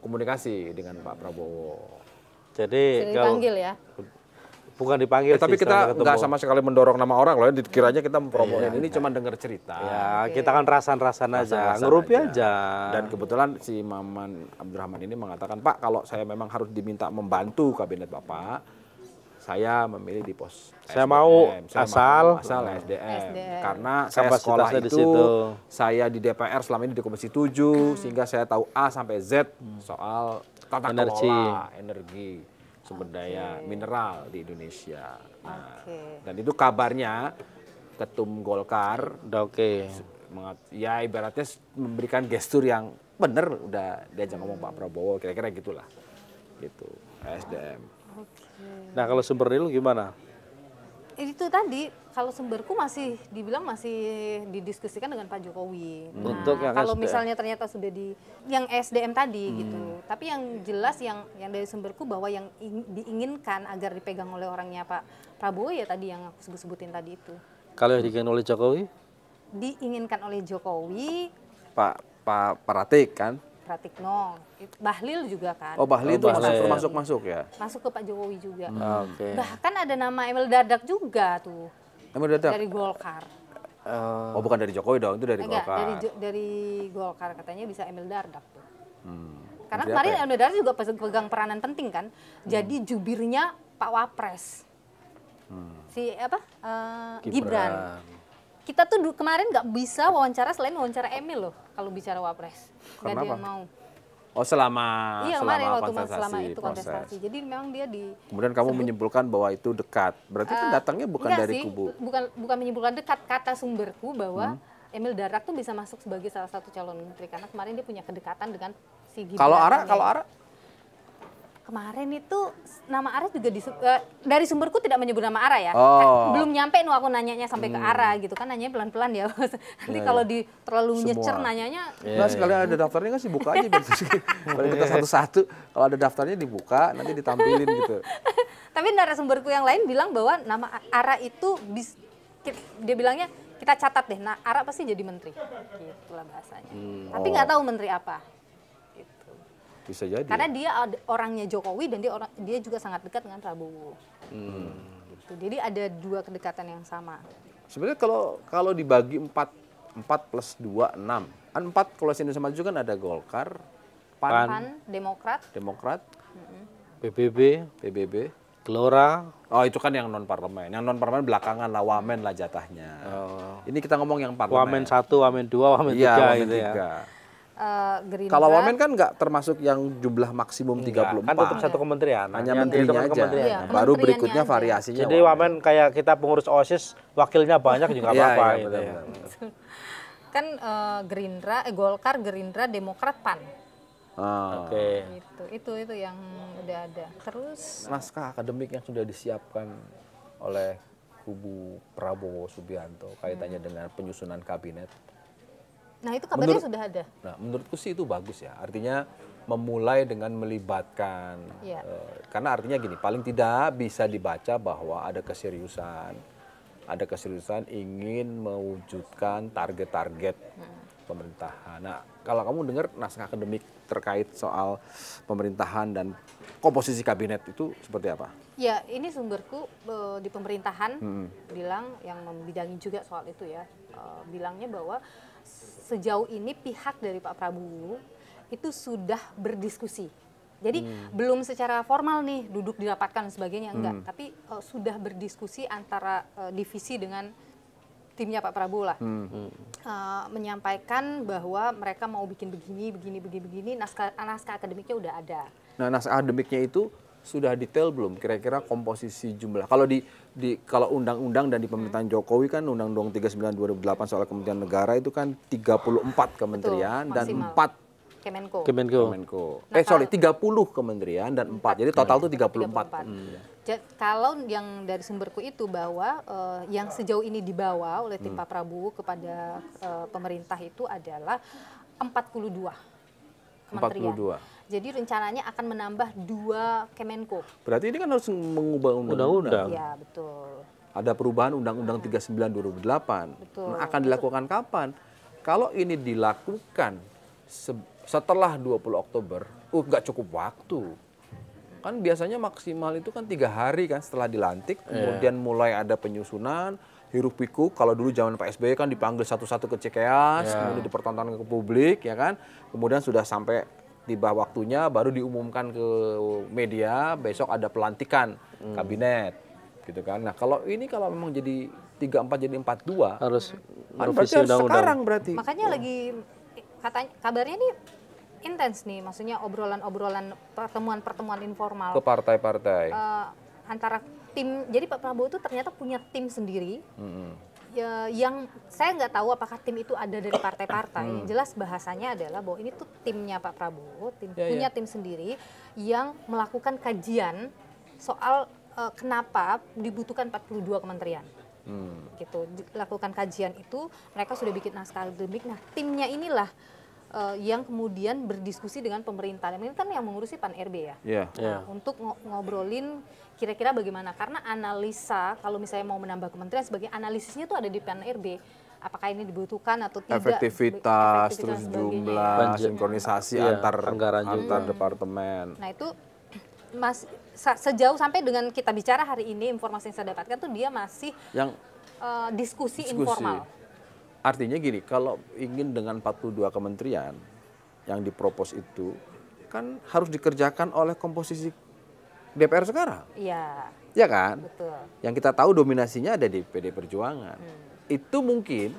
komunikasi dengan Pak Prabowo. Jadi Jadi kalau ya. Bukan dipanggil. Ya, tapi kita nggak sama sekali mendorong nama orang loh. Dikiranya kita mempromosikan ya, ini cuma dengar cerita. Ya, okay. kita kan rasan-rasan aja, ngerupi aja. aja. Dan kebetulan si Maman Abdurrahman ini mengatakan, Pak, kalau saya memang harus diminta membantu kabinet Bapak, saya memilih di pos saya SDM. mau saya asal mau asal SDM, SDM. karena saya sekolah itu di situ. saya di DPR selama ini di Komisi 7 hmm. sehingga saya tahu A sampai Z soal tata energi. kelola energi sumber daya okay. mineral di Indonesia. Nah, okay. dan itu kabarnya ketum Golkar, oke, okay. ya ibaratnya memberikan gestur yang benar udah diajak ngomong Pak Prabowo, kira-kira gitulah, gitu SDM. Okay. Nah kalau sumber real gimana? itu tadi kalau sumberku masih dibilang masih didiskusikan dengan Pak Jokowi. Nah, Untuk yang kalau SDM. misalnya ternyata sudah di yang SDM tadi hmm. gitu. Tapi yang jelas yang yang dari sumberku bahwa yang in, diinginkan agar dipegang oleh orangnya Pak Prabowo ya tadi yang aku sebut-sebutin tadi itu. Kalau yang diinginkan oleh Jokowi? Diinginkan oleh Jokowi. Pak Pak Pratik kan? Pratikno, Bahlil juga kan. Oh Bahlil itu oh, masuk, masuk masuk ya. Masuk ke Pak Jokowi juga. Hmm. Ah, okay. Bahkan ada nama Emil Dardak juga tuh. Emil Dardak dari Golkar. Uh, oh bukan dari Jokowi dong, itu dari Enggak, Golkar. Dari dari Golkar katanya bisa Emil Dardak tuh. Hmm. Karena kemarin ya? Emil Dardak juga pegang peranan penting kan. Jadi hmm. jubirnya Pak Wapres. Hmm. Si apa? Uh, Gibran. Gibran. Kita tuh kemarin nggak bisa wawancara selain wawancara Emil loh kalau bicara Wapres. Karena apa? mau. Oh selama iya, selama kemarin selama itu kontestasi. Proses. Jadi memang dia di Kemudian kamu sebut, menyimpulkan bahwa itu dekat. Berarti uh, kan datangnya bukan dari sih, kubu. Bukan bukan menyimpulkan dekat kata sumberku bahwa hmm. Emil Darak tuh bisa masuk sebagai salah satu calon menteri karena kemarin dia punya kedekatan dengan si Gibran. Kalau Ara, kalau Ara kemarin itu nama Ara juga di, uh, eh, dari sumberku tidak menyebut nama Ara ya. Oh. Kan, belum nyampe nu aku nanyanya sampai hmm. ke Ara gitu kan nanyanya pelan-pelan ya. Nanti yeah, kalau yeah. di terlalu Semua. nyecer nanyanya yeah, Nah, sekalian yeah. ada daftarnya kan sih buka aja Kalau kita satu-satu, kalau ada daftarnya dibuka nanti ditampilin gitu. Tapi narasumberku yang lain bilang bahwa nama Ara itu bis, dia bilangnya kita catat deh, nah Ara pasti jadi menteri. itulah bahasanya. Hmm. Tapi oh. nggak oh. tahu menteri apa. Bisa jadi. Karena dia orangnya Jokowi dan dia orang dia juga sangat dekat dengan Prabowo. Hmm. Gitu. Jadi ada dua kedekatan yang sama. Sebenarnya kalau kalau dibagi 4 4 plus 2 6. Kan empat 4 kalau Indonesia Maju kan ada Golkar, PAN, PAN Demokrat, Demokrat, mm -hmm. PBB, PBB, Gelora. Oh itu kan yang non parlemen. Yang non parlemen belakangan lah wamen lah jatahnya. Oh. Ini kita ngomong yang parlemen. Wamen satu, wamen dua, wamen iya, tiga wamen gitu ya. tiga. ya. Eh, Gerindra. Kalau Wamen kan nggak termasuk yang jumlah maksimum Enggak, empat. Kan tetap satu kementerian. Hanya ya, menterinya aja. Kementerian. Ya, Baru berikutnya aja. variasinya. Jadi Wamen kayak kita pengurus OSIS, wakilnya banyak juga iya, apa-apa. ya, ya, gitu. kan uh, Gerindra, eh, Golkar, Gerindra, Demokrat, PAN. Oh. Oke. Okay. Itu, itu itu yang udah ada. Terus naskah akademik yang sudah disiapkan oleh kubu Prabowo Subianto kaitannya hmm. dengan penyusunan kabinet Nah itu kabarnya Menurut, sudah ada. Nah menurutku sih itu bagus ya. Artinya memulai dengan melibatkan. Ya. Uh, karena artinya gini, paling tidak bisa dibaca bahwa ada keseriusan, ada keseriusan ingin mewujudkan target-target hmm. pemerintahan. Nah kalau kamu dengar naskah akademik terkait soal pemerintahan dan komposisi kabinet itu seperti apa? Ya, ini sumberku e, di pemerintahan hmm. bilang yang membidangi juga soal itu ya, e, bilangnya bahwa sejauh ini pihak dari Pak Prabowo itu sudah berdiskusi. Jadi hmm. belum secara formal nih duduk dirapatkan sebagainya enggak, hmm. tapi uh, sudah berdiskusi antara uh, divisi dengan timnya Pak Prabowo lah hmm. uh, menyampaikan bahwa mereka mau bikin begini, begini, begini, begini. Naskah naskah akademiknya udah ada. Nah naskah akademiknya itu sudah detail belum? Kira-kira komposisi jumlah. Kalau di di kalau undang-undang dan di hmm. pemerintahan Jokowi kan Undang-Undang 39 2008 soal Kementerian Negara itu kan 34 kementerian Betul, maksimal. dan 4 Kemenko. Kemenko. Kemenko. Nah, eh sorry, 30 kementerian dan 4. 4. Jadi total itu 34. 34. Hmm. Iya. kalau yang dari sumberku itu bahwa uh, yang sejauh ini dibawa oleh tim hmm. Pak Prabowo kepada uh, pemerintah itu adalah 42 kementerian. 42. Jadi rencananya akan menambah dua Kemenko. Berarti ini kan harus mengubah undang-undang. Iya, betul. Ada perubahan Undang-Undang 39 iya. 2008. Betul. Nah, akan dilakukan kapan? Kalau ini dilakukan setelah 20 Oktober, uh nggak cukup waktu kan biasanya maksimal itu kan tiga hari kan setelah dilantik iya. kemudian mulai ada penyusunan Hirup pikuk kalau dulu zaman Pak SBY kan dipanggil satu-satu ke CKS yeah. kemudian dipertontonkan ke publik ya kan kemudian sudah sampai tiba waktunya baru diumumkan ke media besok ada pelantikan hmm. kabinet gitu kan. Nah, kalau ini kalau memang jadi tiga empat jadi empat dua harus kan harus sekarang -undang. berarti. Makanya oh. lagi katanya kabarnya nih intens nih, maksudnya obrolan-obrolan pertemuan-pertemuan informal ke partai-partai. Uh, antara tim jadi Pak Prabowo itu ternyata punya tim sendiri -hmm ya, yang saya nggak tahu apakah tim itu ada dari partai-partai. Hmm. jelas bahasanya adalah bahwa ini tuh timnya Pak Prabowo, tim, ya, ya. punya ya. tim sendiri yang melakukan kajian soal uh, kenapa dibutuhkan 42 kementerian. Hmm. gitu lakukan kajian itu mereka sudah bikin naskah akademik nah timnya inilah uh, yang kemudian berdiskusi dengan pemerintah ini kan yang mengurusi pan rb ya yeah. Nah, ya. untuk ngobrolin kira-kira bagaimana? Karena analisa kalau misalnya mau menambah kementerian sebagai analisisnya itu ada di PNRB apakah ini dibutuhkan atau tidak efektivitas, terus jumlah ya. sinkronisasi ya, antar anggaran antar juga. departemen nah itu mas sejauh sampai dengan kita bicara hari ini informasi yang saya dapatkan tuh dia masih yang uh, diskusi, diskusi informal artinya gini kalau ingin dengan 42 kementerian yang dipropos itu kan harus dikerjakan oleh komposisi DPR sekarang. Iya. Iya kan? Betul. Yang kita tahu dominasinya ada di PD Perjuangan. Hmm. Itu mungkin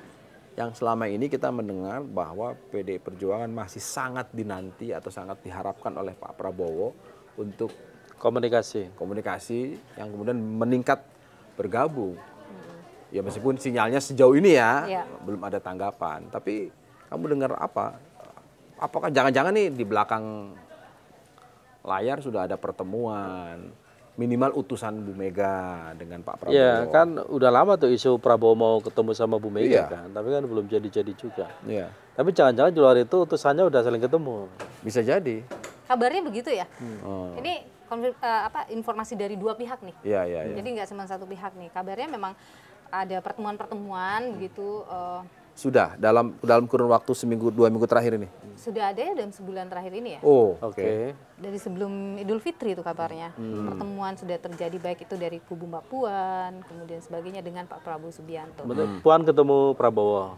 yang selama ini kita mendengar bahwa PD Perjuangan masih sangat dinanti atau sangat diharapkan oleh Pak Prabowo untuk komunikasi. Komunikasi yang kemudian meningkat bergabung. Hmm. Ya meskipun sinyalnya sejauh ini ya, ya belum ada tanggapan, tapi kamu dengar apa? Apakah jangan-jangan nih di belakang layar sudah ada pertemuan minimal utusan Bu Mega dengan Pak iya, Prabowo. Iya, kan udah lama tuh isu Prabowo mau ketemu sama Bu Mega iya. kan, tapi kan belum jadi-jadi juga. Iya. Tapi jangan-jangan di luar itu utusannya udah saling ketemu. Bisa jadi. Kabarnya begitu ya. Hmm. hmm. Ini konfir, uh, eh, apa informasi dari dua pihak nih. Iya, iya, iya. Jadi nggak cuma satu pihak nih. Kabarnya memang ada pertemuan-pertemuan begitu hmm. -pertemuan, uh, sudah dalam dalam kurun waktu seminggu dua minggu terakhir ini. Sudah ada ya dalam sebulan terakhir ini ya. Oh, oke. Okay. Dari sebelum Idul Fitri itu kabarnya hmm. hmm. pertemuan sudah terjadi baik itu dari kubu Mbak Puan kemudian sebagainya dengan Pak Prabowo Subianto. Betul. Hmm. Puan ketemu Prabowo.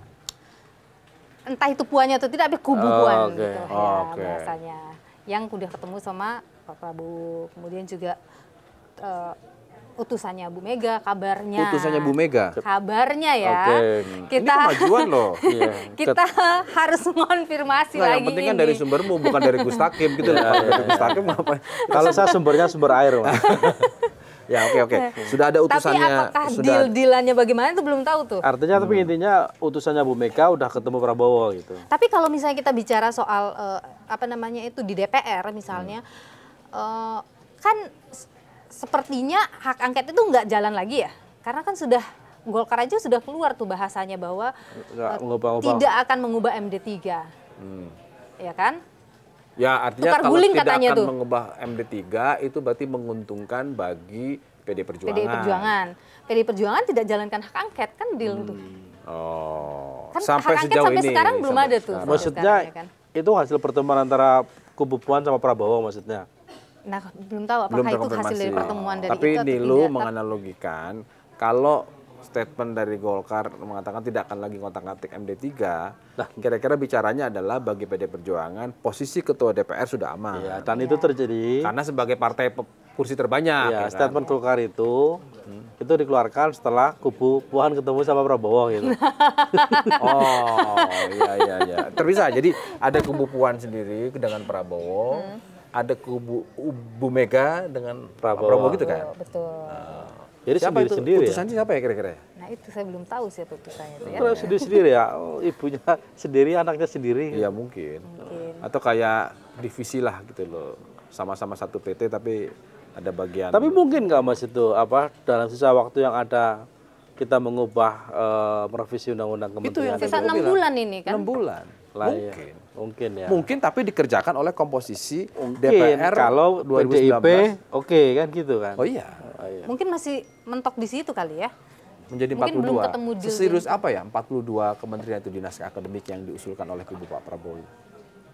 Entah itu puannya atau tidak, tapi kubu oh, Puan okay. gitu oh, ya okay. bahasanya. Yang udah ketemu sama Pak Prabowo, kemudian juga eh, utusannya Bu Mega, kabarnya. Utusannya Bu Mega. Kabarnya ya. Okay. Kita Ini kemajuan loh. Iya. Iya. kita harus mengonfirmasi nah, lagi yang penting kan dari sumbermu bukan dari Gus Gustakim gitu loh. Iya, dari Gustakim apa? Kalau saya sumbernya sumber air. Ya oke okay, oke. Okay. Sudah ada utusannya. Tapi apakah sudah... deal dealannya bagaimana itu belum tahu tuh. Artinya hmm. tapi intinya utusannya Bu Mega udah ketemu Prabowo gitu. Tapi kalau misalnya kita bicara soal uh, apa namanya itu di DPR misalnya hmm. uh, kan sepertinya hak angket itu nggak jalan lagi ya? Karena kan sudah Golkar aja sudah keluar tuh bahasanya bahwa Nggak, ngubah, eh, ngubah. tidak akan mengubah MD3. Hmm. Ya kan? Ya artinya Tukar kalau tidak akan tuh. mengubah MD3 itu berarti menguntungkan bagi PD Perjuangan. PD Perjuangan. PD Perjuangan tidak jalankan hak angket kan deal hmm. tuh. Oh. Kan sampai hak sejauh sampai ini. sekarang belum sampai ada sekarang. tuh. Maksudnya sekarang, ya kan? itu hasil pertemuan antara kubu Puan sama Prabowo maksudnya. Nah, belum tahu apakah belum itu hasil dari pertemuan oh. dari Tapi itu Nilu tidak. menganalogikan kalau statement dari Golkar mengatakan tidak akan lagi ngotak-ngatik MD3, nah. kira-kira bicaranya adalah bagi PD Perjuangan posisi ketua DPR sudah aman. Ya, dan ya. itu iya. terjadi karena sebagai partai kursi terbanyak. Iya, ya, ya statement Golkar itu hmm. itu dikeluarkan setelah kubu Puan ketemu sama Prabowo gitu. oh, iya iya iya. Terpisah. Jadi ada kubu Puan sendiri dengan Prabowo. Hmm ada kubu Bu Mega dengan Prabowo, Prabowo gitu kan? Betul. Uh, jadi siapa sendiri, itu sendiri putusannya ya? siapa ya kira-kira? Nah itu saya belum tahu sih putusannya itu ya. sendiri sendiri ya, oh, ibunya sendiri, anaknya sendiri. Iya mungkin. mungkin. Atau kayak divisi lah gitu loh, sama-sama satu PT tapi ada bagian. Tapi mungkin nggak mas itu apa dalam sisa waktu yang ada kita mengubah uh, eh, merevisi undang-undang kementerian. Itu yang sisa enam bulan ini kan? Enam bulan. Lain. Iya. mungkin. Mungkin ya. Mungkin tapi dikerjakan oleh komposisi Mungkin, DPR kalau 2019. PDIP oke okay, kan gitu kan. Oh iya. oh iya. Mungkin masih mentok di situ kali ya. Menjadi Mungkin 42. Belum ketemu Seserius apa ya 42 kementerian itu dinas akademik yang diusulkan oleh kubu Pak Prabowo?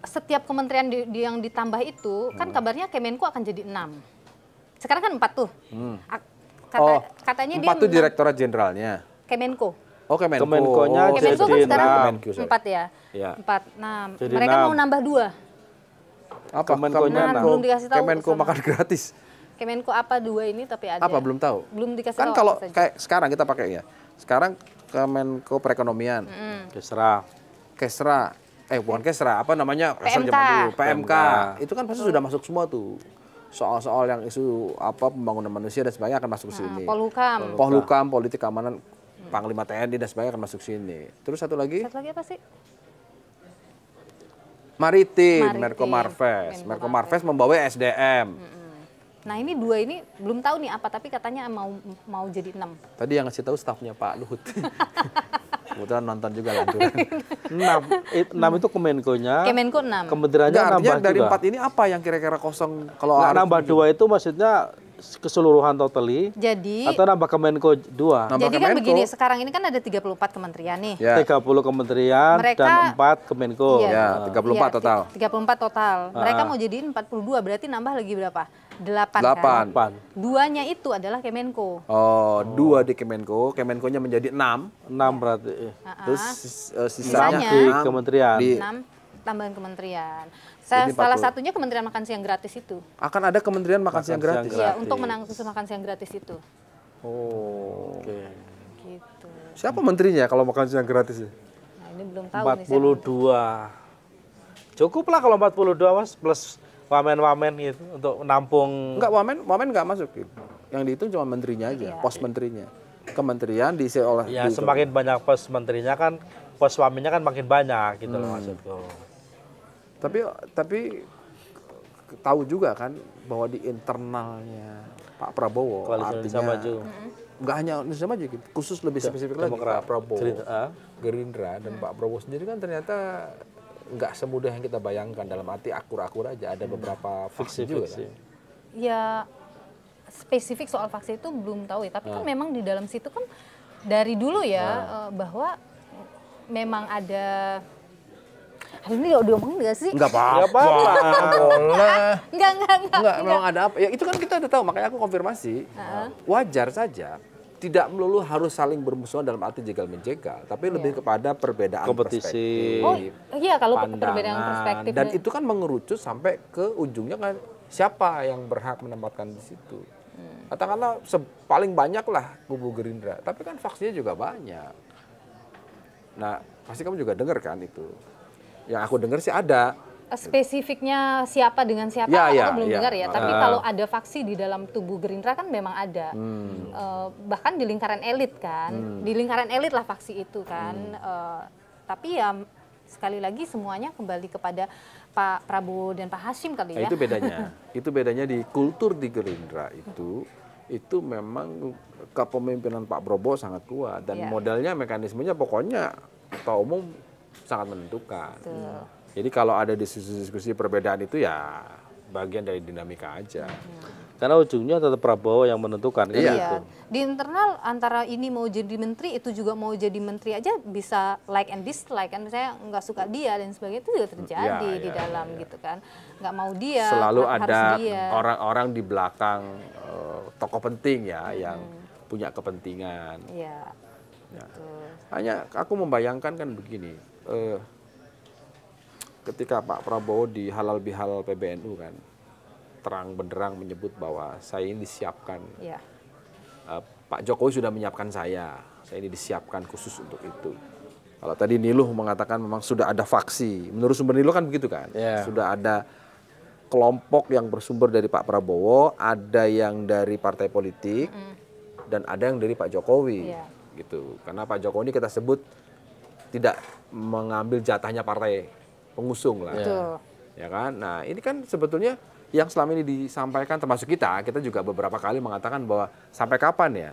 Setiap kementerian di, di yang ditambah itu kan hmm. kan kabarnya Kemenko akan jadi 6. Sekarang kan 4 tuh. Hmm. Kata, oh, katanya 4 tuh direktorat jenderalnya. Kemenko. Oh Kemenko. Kemenko-nya oh, Kemenko kan sekarang 4 ya ya. empat. enam Jadi mereka 6. mau nambah dua. Apa? Kemenko, nah, belum dikasih tahu. Kemenko kesana. makan gratis. Kemenko apa dua ini tapi ada. Apa belum tahu? Belum dikasih kan tahu. Kan kalau kayak sekarang kita pakai ya. Sekarang Kemenko Perekonomian. Mm. Kesra. Kesra. Eh bukan Kesra, apa namanya? PMK. Dulu. PMK. PMK. Itu kan pasti sudah masuk semua tuh soal-soal yang isu apa pembangunan manusia dan sebagainya akan masuk ke nah, sini. Nah, Polhukam. Polhukam, politik keamanan, Panglima TNI dan sebagainya akan masuk sini. Terus satu lagi? Satu lagi apa sih? Maritim, Merko Marves. Merko Marves membawa SDM. Nah ini dua ini belum tahu nih apa, tapi katanya mau mau jadi enam. Tadi yang ngasih tahu stafnya Pak Luhut. Kebetulan nonton juga lanturan. enam, enam itu kemenko Kemenko enam. Kementeriannya nambah dari empat ini apa yang kira-kira kosong kalau nah, nambah dua itu maksudnya keseluruhan totally. Jadi atau nambah Kemenko dua. Nambah Jadi Kemenko. kan begini, sekarang ini kan ada 34 kementerian nih. Ya. 30 kementerian Mereka, dan 4 Kemenko. Iya. Ya, ya 34 ya, total. 34 total. Nah. Mereka ah. mau jadiin 42, berarti nambah lagi berapa? 8, 8. kan? Duanya itu adalah Kemenko. Oh, dua di Kemenko. Kemenkonya menjadi 6. 6 berarti. Uh ah, -huh. Ah. Terus uh, sisanya, sisanya di kementerian. Di, 6 tambahan kementerian. Salah, satunya Kementerian Makan Siang gratis itu. Akan ada Kementerian Makan, makan Siang, siang gratis. Iya, untuk menanggung makan siang gratis itu. Oh. Oke. Okay. Gitu. Siapa menterinya kalau makan siang gratis Nah, ini belum tahu 42. Nih, Cukuplah kalau 42 Mas plus wamen-wamen gitu untuk menampung. Enggak wamen, wamen enggak masuk gitu. Yang dihitung cuma menterinya aja, ya. pos iya. menterinya. Kementerian diisi oleh Ya, semakin banyak pos menterinya kan pos wamennya kan makin banyak gitu hmm. loh maksudku. Tapi tapi tahu juga kan bahwa di internalnya Pak Prabowo Koalisi artinya maju. nggak hanya Indonesia Maju, gitu. khusus lebih spesifik lagi Pak Prabowo, Cerita. Ah, Gerindra dan hmm. Pak mm. Prabowo sendiri kan ternyata nggak semudah yang kita bayangkan dalam arti akur-akur aja ada mm. beberapa hmm. fiksi juga kan? Ya spesifik soal faksi itu belum tahu ya, tapi hmm. kan ah. memang di dalam situ kan dari dulu ya hmm. bahwa memang ada ini udah diomongin gak sih? Enggak apa-apa. Enggak apa Enggak, enggak, enggak. Enggak, memang ada apa. Ya itu kan kita udah tahu, makanya aku konfirmasi. Uh-huh. Wajar saja tidak melulu harus saling bermusuhan dalam arti jegal menjegal, tapi lebih yeah. kepada perbedaan kompetisi. Perspektif, oh iya kalau pandangan, perbedaan perspektif dan ya. itu kan mengerucut sampai ke ujungnya kan siapa yang berhak menempatkan di situ. Hmm. Katakanlah paling banyak lah kubu Gerindra, tapi kan faksinya juga banyak. Nah pasti kamu juga dengar kan itu. Yang aku dengar sih ada. Eh, spesifiknya siapa dengan siapa ya, kan aku ya, belum ya. dengar ya. Tapi uh, kalau ada faksi di dalam tubuh Gerindra kan memang ada. Hmm. Uh, bahkan di lingkaran elit kan, hmm. di lingkaran elit lah faksi itu kan. Hmm. Uh, tapi ya sekali lagi semuanya kembali kepada Pak Prabowo dan Pak Hasim kali nah, ya. Nah, itu bedanya. itu bedanya di kultur di Gerindra itu itu memang kepemimpinan Pak Prabowo sangat kuat dan yeah. modalnya mekanismenya pokoknya ketua umum sangat menentukan. Betul. Jadi kalau ada diskusi-diskusi perbedaan itu ya bagian dari dinamika aja. Hmm. Karena ujungnya tetap Prabowo yang menentukan. Kan iya. Gitu. iya. Di internal antara ini mau jadi menteri, itu juga mau jadi menteri aja bisa like and dislike kan. Saya nggak suka dia dan sebagainya itu juga terjadi ya, di ya, dalam ya. gitu kan. Nggak mau dia. Selalu ada orang-orang di belakang uh, tokoh penting ya hmm. yang punya kepentingan. Iya. Ya. Hanya aku membayangkan kan begini eh, ketika Pak Prabowo di halal bihalal PBNU kan terang benderang menyebut bahwa saya ini disiapkan. ya. eh, Pak Jokowi sudah menyiapkan saya. Saya ini disiapkan khusus untuk itu. Kalau tadi Niluh mengatakan memang sudah ada faksi. Menurut sumber Niluh kan begitu kan? ya. Sudah ada kelompok yang bersumber dari Pak Prabowo, ada yang dari partai politik, mm. dan ada yang dari Pak Jokowi. Yeah. Gitu. Karena Pak Jokowi ini kita sebut tidak mengambil jatahnya partai pengusung lah. Yeah. Ya kan? Nah, ini kan sebetulnya yang selama ini disampaikan termasuk kita, kita juga beberapa kali mengatakan bahwa sampai kapan ya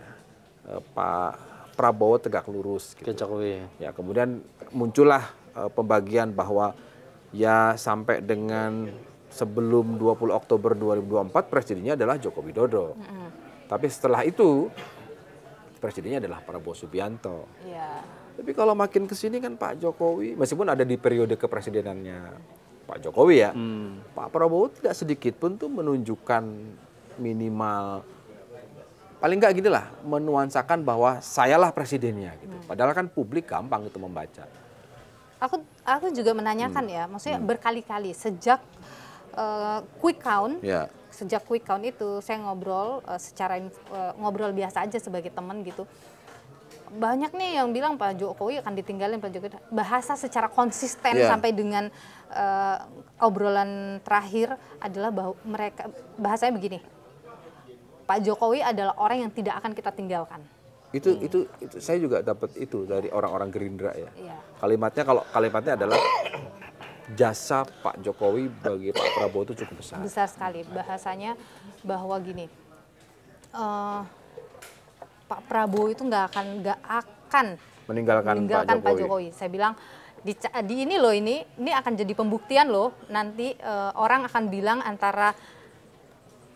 eh, Pak Prabowo tegak lurus gitu. Ke Jokowi. Ya, kemudian muncullah eh, pembagian bahwa ya sampai dengan sebelum 20 Oktober 2024 presidennya adalah Joko Widodo. Mm -hmm. Tapi setelah itu presidennya adalah Prabowo Subianto. Yeah. Tapi kalau makin ke sini kan Pak Jokowi, meskipun ada di periode kepresidenannya Pak Jokowi ya, hmm. Pak Prabowo tidak sedikit pun tuh menunjukkan minimal paling nggak gini lah menuansakan bahwa sayalah presidennya gitu. Hmm. Padahal kan publik gampang itu membaca. Aku aku juga menanyakan hmm. ya, maksudnya hmm. berkali-kali sejak uh, quick count ya. sejak quick count itu saya ngobrol uh, secara uh, ngobrol biasa aja sebagai teman gitu banyak nih yang bilang Pak Jokowi akan ditinggalin Pak Jokowi bahasa secara konsisten yeah. sampai dengan uh, obrolan terakhir adalah bahwa mereka bahasanya begini Pak Jokowi adalah orang yang tidak akan kita tinggalkan itu hmm. itu, itu saya juga dapat itu dari orang-orang Gerindra ya yeah. kalimatnya kalau kalimatnya adalah jasa Pak Jokowi bagi Pak Prabowo itu cukup besar besar sekali bahasanya bahwa gini uh, Pak Prabowo itu nggak akan nggak akan meninggalkan, meninggalkan Pak, Jokowi. Pak Jokowi. Saya bilang di, di ini loh ini ini akan jadi pembuktian loh nanti uh, orang akan bilang antara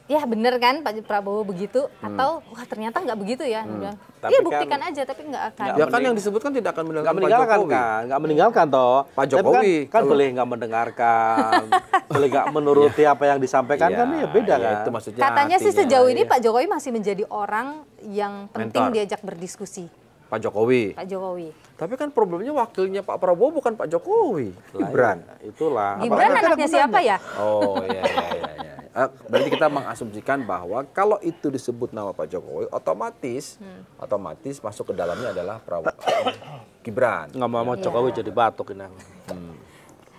ya bener kan Pak Prabowo begitu hmm. atau wah ternyata nggak begitu ya hmm. iya buktikan kan, aja tapi nggak akan ya kan yang disebutkan tidak akan meninggalkan, meninggalkan Pak Jokowi. Kan? nggak meninggalkan toh Pak Jokowi tapi kan, kan boleh nggak mendengarkan boleh nggak menuruti iya. apa yang disampaikan kan ya iya, beda ya, kan itu maksudnya katanya artinya, sih sejauh ini iya. Pak Jokowi masih menjadi orang yang penting Mentor. diajak berdiskusi Pak Jokowi. Pak Jokowi. Tapi kan problemnya wakilnya Pak Prabowo bukan Pak Jokowi. Ya, Gibran. Itulah. Gibran anaknya kan siapa ya? Oh iya iya iya berarti kita mengasumsikan bahwa kalau itu disebut nama Pak Jokowi otomatis hmm. otomatis masuk ke dalamnya adalah Prabowo Gibran. Nggak mau ya. Jokowi jadi batuk ini. Hmm.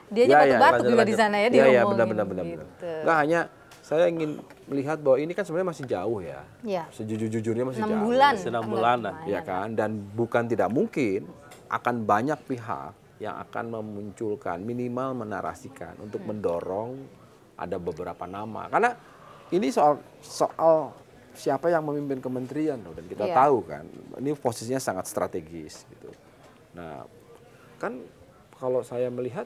Dia ya, ya, batuk iya, juga di sana ya, ya diomongin. Iya, benar-benar iya, benar. Gitu. Nggak hanya saya ingin melihat bahwa ini kan sebenarnya masih jauh ya. ya. Sejujur-jujurnya masih 6 jauh. Bulan. 6 bulanan. Ya kan? Dan bukan tidak mungkin akan banyak pihak yang akan memunculkan minimal menarasikan untuk mendorong ada beberapa nama. Karena ini soal soal siapa yang memimpin kementerian dan kita yeah. tahu kan ini posisinya sangat strategis gitu. Nah, kan kalau saya melihat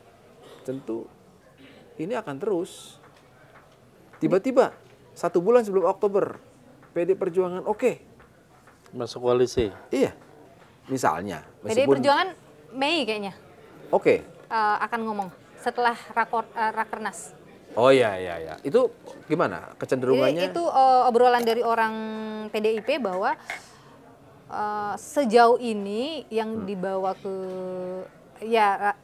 tentu ini akan terus tiba-tiba satu bulan sebelum Oktober PD Perjuangan oke okay. masuk koalisi. Iya. Misalnya PD Perjuangan Mei kayaknya. Oke. Okay. Uh, eh, akan ngomong setelah rakor, uh, eh, rakernas. Oh iya iya iya. Itu gimana kecenderungannya? Jadi itu uh, obrolan dari orang PDIP bahwa uh, sejauh ini yang hmm. dibawa ke ya eh,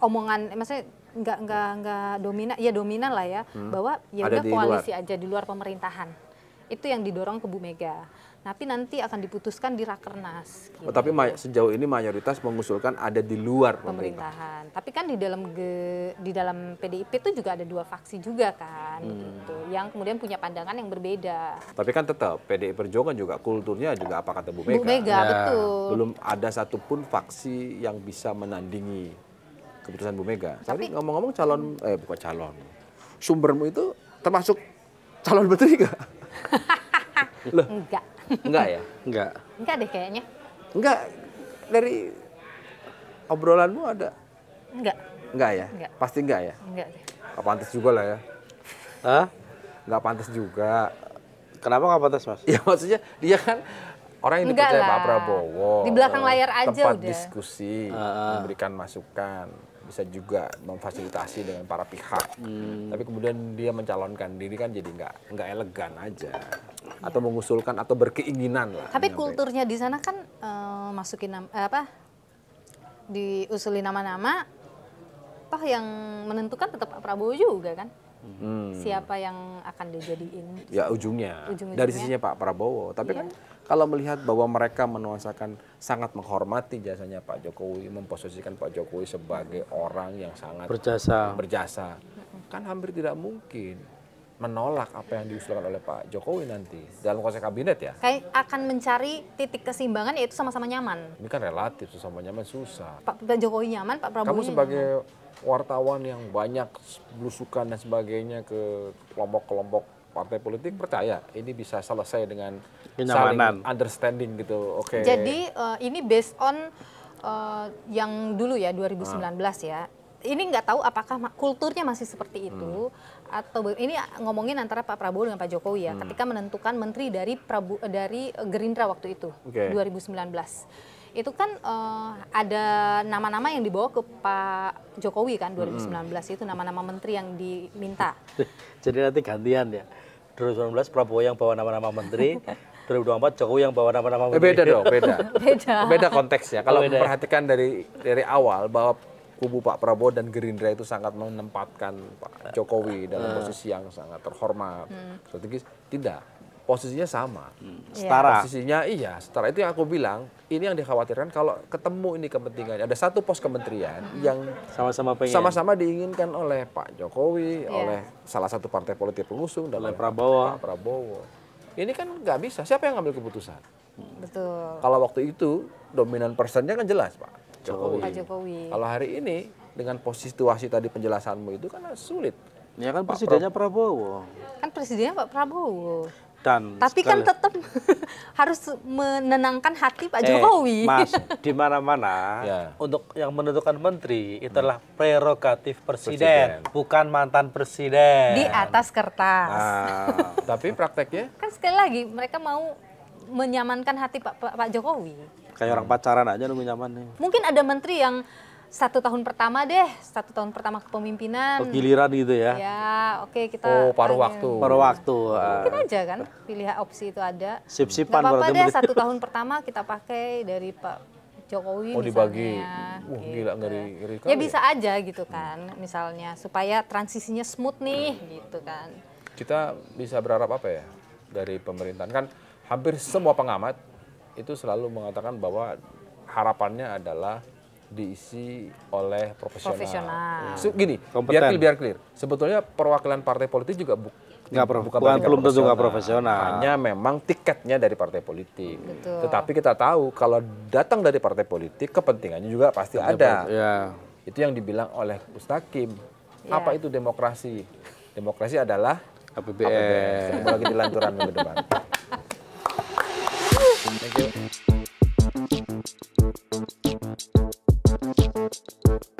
omongan maksudnya nggak nggak nggak dominan ya dominan lah ya hmm. bahwa ya udah koalisi luar. aja di luar pemerintahan itu yang didorong ke Bu Mega tapi nanti akan diputuskan di rakernas. Gitu. Oh, tapi gitu. sejauh ini mayoritas mengusulkan ada di luar pemerintahan. pemerintahan. Tapi kan di dalam ge, di dalam PDIP itu juga ada dua faksi juga kan, hmm. gitu, yang kemudian punya pandangan yang berbeda. Tapi kan tetap PDIP Perjuangan juga kulturnya juga apa kata Bu Mega. Bu Mega, ya. betul. Belum ada satupun faksi yang bisa menandingi keputusan Bu Mega. Tapi ngomong-ngomong calon, eh bukan calon, sumbermu itu termasuk calon betul nggak? Loh. Enggak. Enggak ya? Enggak. Enggak deh kayaknya. Enggak. Dari obrolanmu ada? Enggak. Enggak ya? Enggak. Pasti enggak ya? Enggak deh. Enggak pantas juga lah ya. Hah? Enggak pantas juga. Kenapa enggak pantas mas? Ya maksudnya dia kan orang yang dipercaya Pak Prabowo. Di belakang layar aja tempat diskusi, uh. memberikan masukan bisa juga memfasilitasi dengan para pihak. Hmm. Tapi kemudian dia mencalonkan diri kan jadi nggak nggak elegan aja. Iya. Atau mengusulkan atau berkeinginan lah. Tapi iya, kulturnya di sana kan e, masukin nama, eh, apa diusulin nama-nama toh yang menentukan tetap Prabowo juga kan. Hmm. Siapa yang akan dijadiin? Ya ujungnya. Ujung -ujungnya. Dari sisinya Pak Prabowo. Tapi ya. kan iya kalau melihat bahwa mereka menuasakan sangat menghormati jasanya Pak Jokowi, memposisikan Pak Jokowi sebagai orang yang sangat berjasa, berjasa, kan hampir tidak mungkin menolak apa yang diusulkan oleh Pak Jokowi nanti dalam konsep kabinet ya? Kayak akan mencari titik keseimbangan yaitu sama-sama nyaman. Ini kan relatif, sama nyaman susah. Pak, Pak Jokowi nyaman, Pak Prabowo Kamu sebagai nyaman. wartawan yang banyak belusukan dan sebagainya ke kelompok-kelompok partai politik percaya ini bisa selesai dengan Kenyamanan. understanding gitu. Oke. Okay. Jadi uh, ini based on uh, yang dulu ya 2019 ah. ya. Ini nggak tahu apakah kulturnya masih seperti itu hmm. atau ini ngomongin antara Pak Prabowo dengan Pak Jokowi ya. Hmm. Ketika menentukan menteri dari Prabu eh, dari Gerindra waktu itu okay. 2019 itu kan uh, ada nama-nama yang dibawa ke Pak Jokowi kan 2019 hmm. itu nama-nama menteri yang diminta. Jadi nanti gantian ya. 2019 Prabowo yang bawa nama-nama menteri, 2024 Jokowi yang bawa nama-nama eh, beda dong, beda. beda. Beda ya. Kalau oh, memperhatikan dari dari awal bahwa kubu Pak Prabowo dan Gerindra itu sangat menempatkan Pak Jokowi dalam hmm. posisi yang sangat terhormat. Hmm. Strategis tidak. Posisinya sama. Hmm. Setara. Iya. Posisinya iya, setara. Itu yang aku bilang, ini yang dikhawatirkan kalau ketemu ini kepentingannya. Ada satu pos kementerian hmm. yang sama-sama pengen. Sama-sama diinginkan oleh Pak Jokowi, yeah. oleh salah satu partai politik pengusung dan oleh Prabowo. Pak Prabowo. Ini kan nggak bisa. Siapa yang ngambil keputusan? Betul. Kalau waktu itu dominan persennya kan jelas Pak Jokowi. Pak Jokowi. Kalau hari ini dengan posisi situasi tadi penjelasanmu itu kan sulit. Ya kan Pak presidennya Prabowo. Kan presidennya Pak Prabowo dan tapi kan sekali... kan tetap harus menenangkan hati Pak eh, Jokowi. Mas, di mana-mana ya. untuk yang menentukan menteri itulah hmm. prerogatif presiden, presiden, bukan mantan presiden. Di atas kertas. Nah, tapi prakteknya? Kan sekali lagi mereka mau menyamankan hati Pak Pak, Pak Jokowi. Kayak orang pacaran aja nunggu nyaman nih. Mungkin ada menteri yang satu tahun pertama deh, satu tahun pertama kepemimpinan. Oh, giliran gitu ya? Ya, oke okay, kita. Oh, paruh waktu. Paruh waktu. Ah. Mungkin aja kan, pilih opsi itu ada. Sip-sipan apa-apa deh, satu tahun pertama kita pakai dari Pak Jokowi oh, dibagi. Wah, gitu. gila ngeri, kan. ngeri Ya bisa ya? aja gitu kan, hmm. misalnya supaya transisinya smooth nih hmm. gitu kan. Kita bisa berharap apa ya dari pemerintahan kan hampir semua pengamat itu selalu mengatakan bahwa harapannya adalah diisi oleh profesional. profesional. So, gini, Kompeten. biar clear, biar clear. Sebetulnya perwakilan partai politik juga bu nggak prof bukan, bukan belum tentu nggak profesional. Hanya memang tiketnya dari partai politik. Betul. Tetapi kita tahu kalau datang dari partai politik kepentingannya juga pasti Betul. ada. Ya. Itu yang dibilang oleh Ustakim. Ya. Apa itu demokrasi? Demokrasi adalah APBN. APBN. lagi di lanturan minggu depan. Thank you. you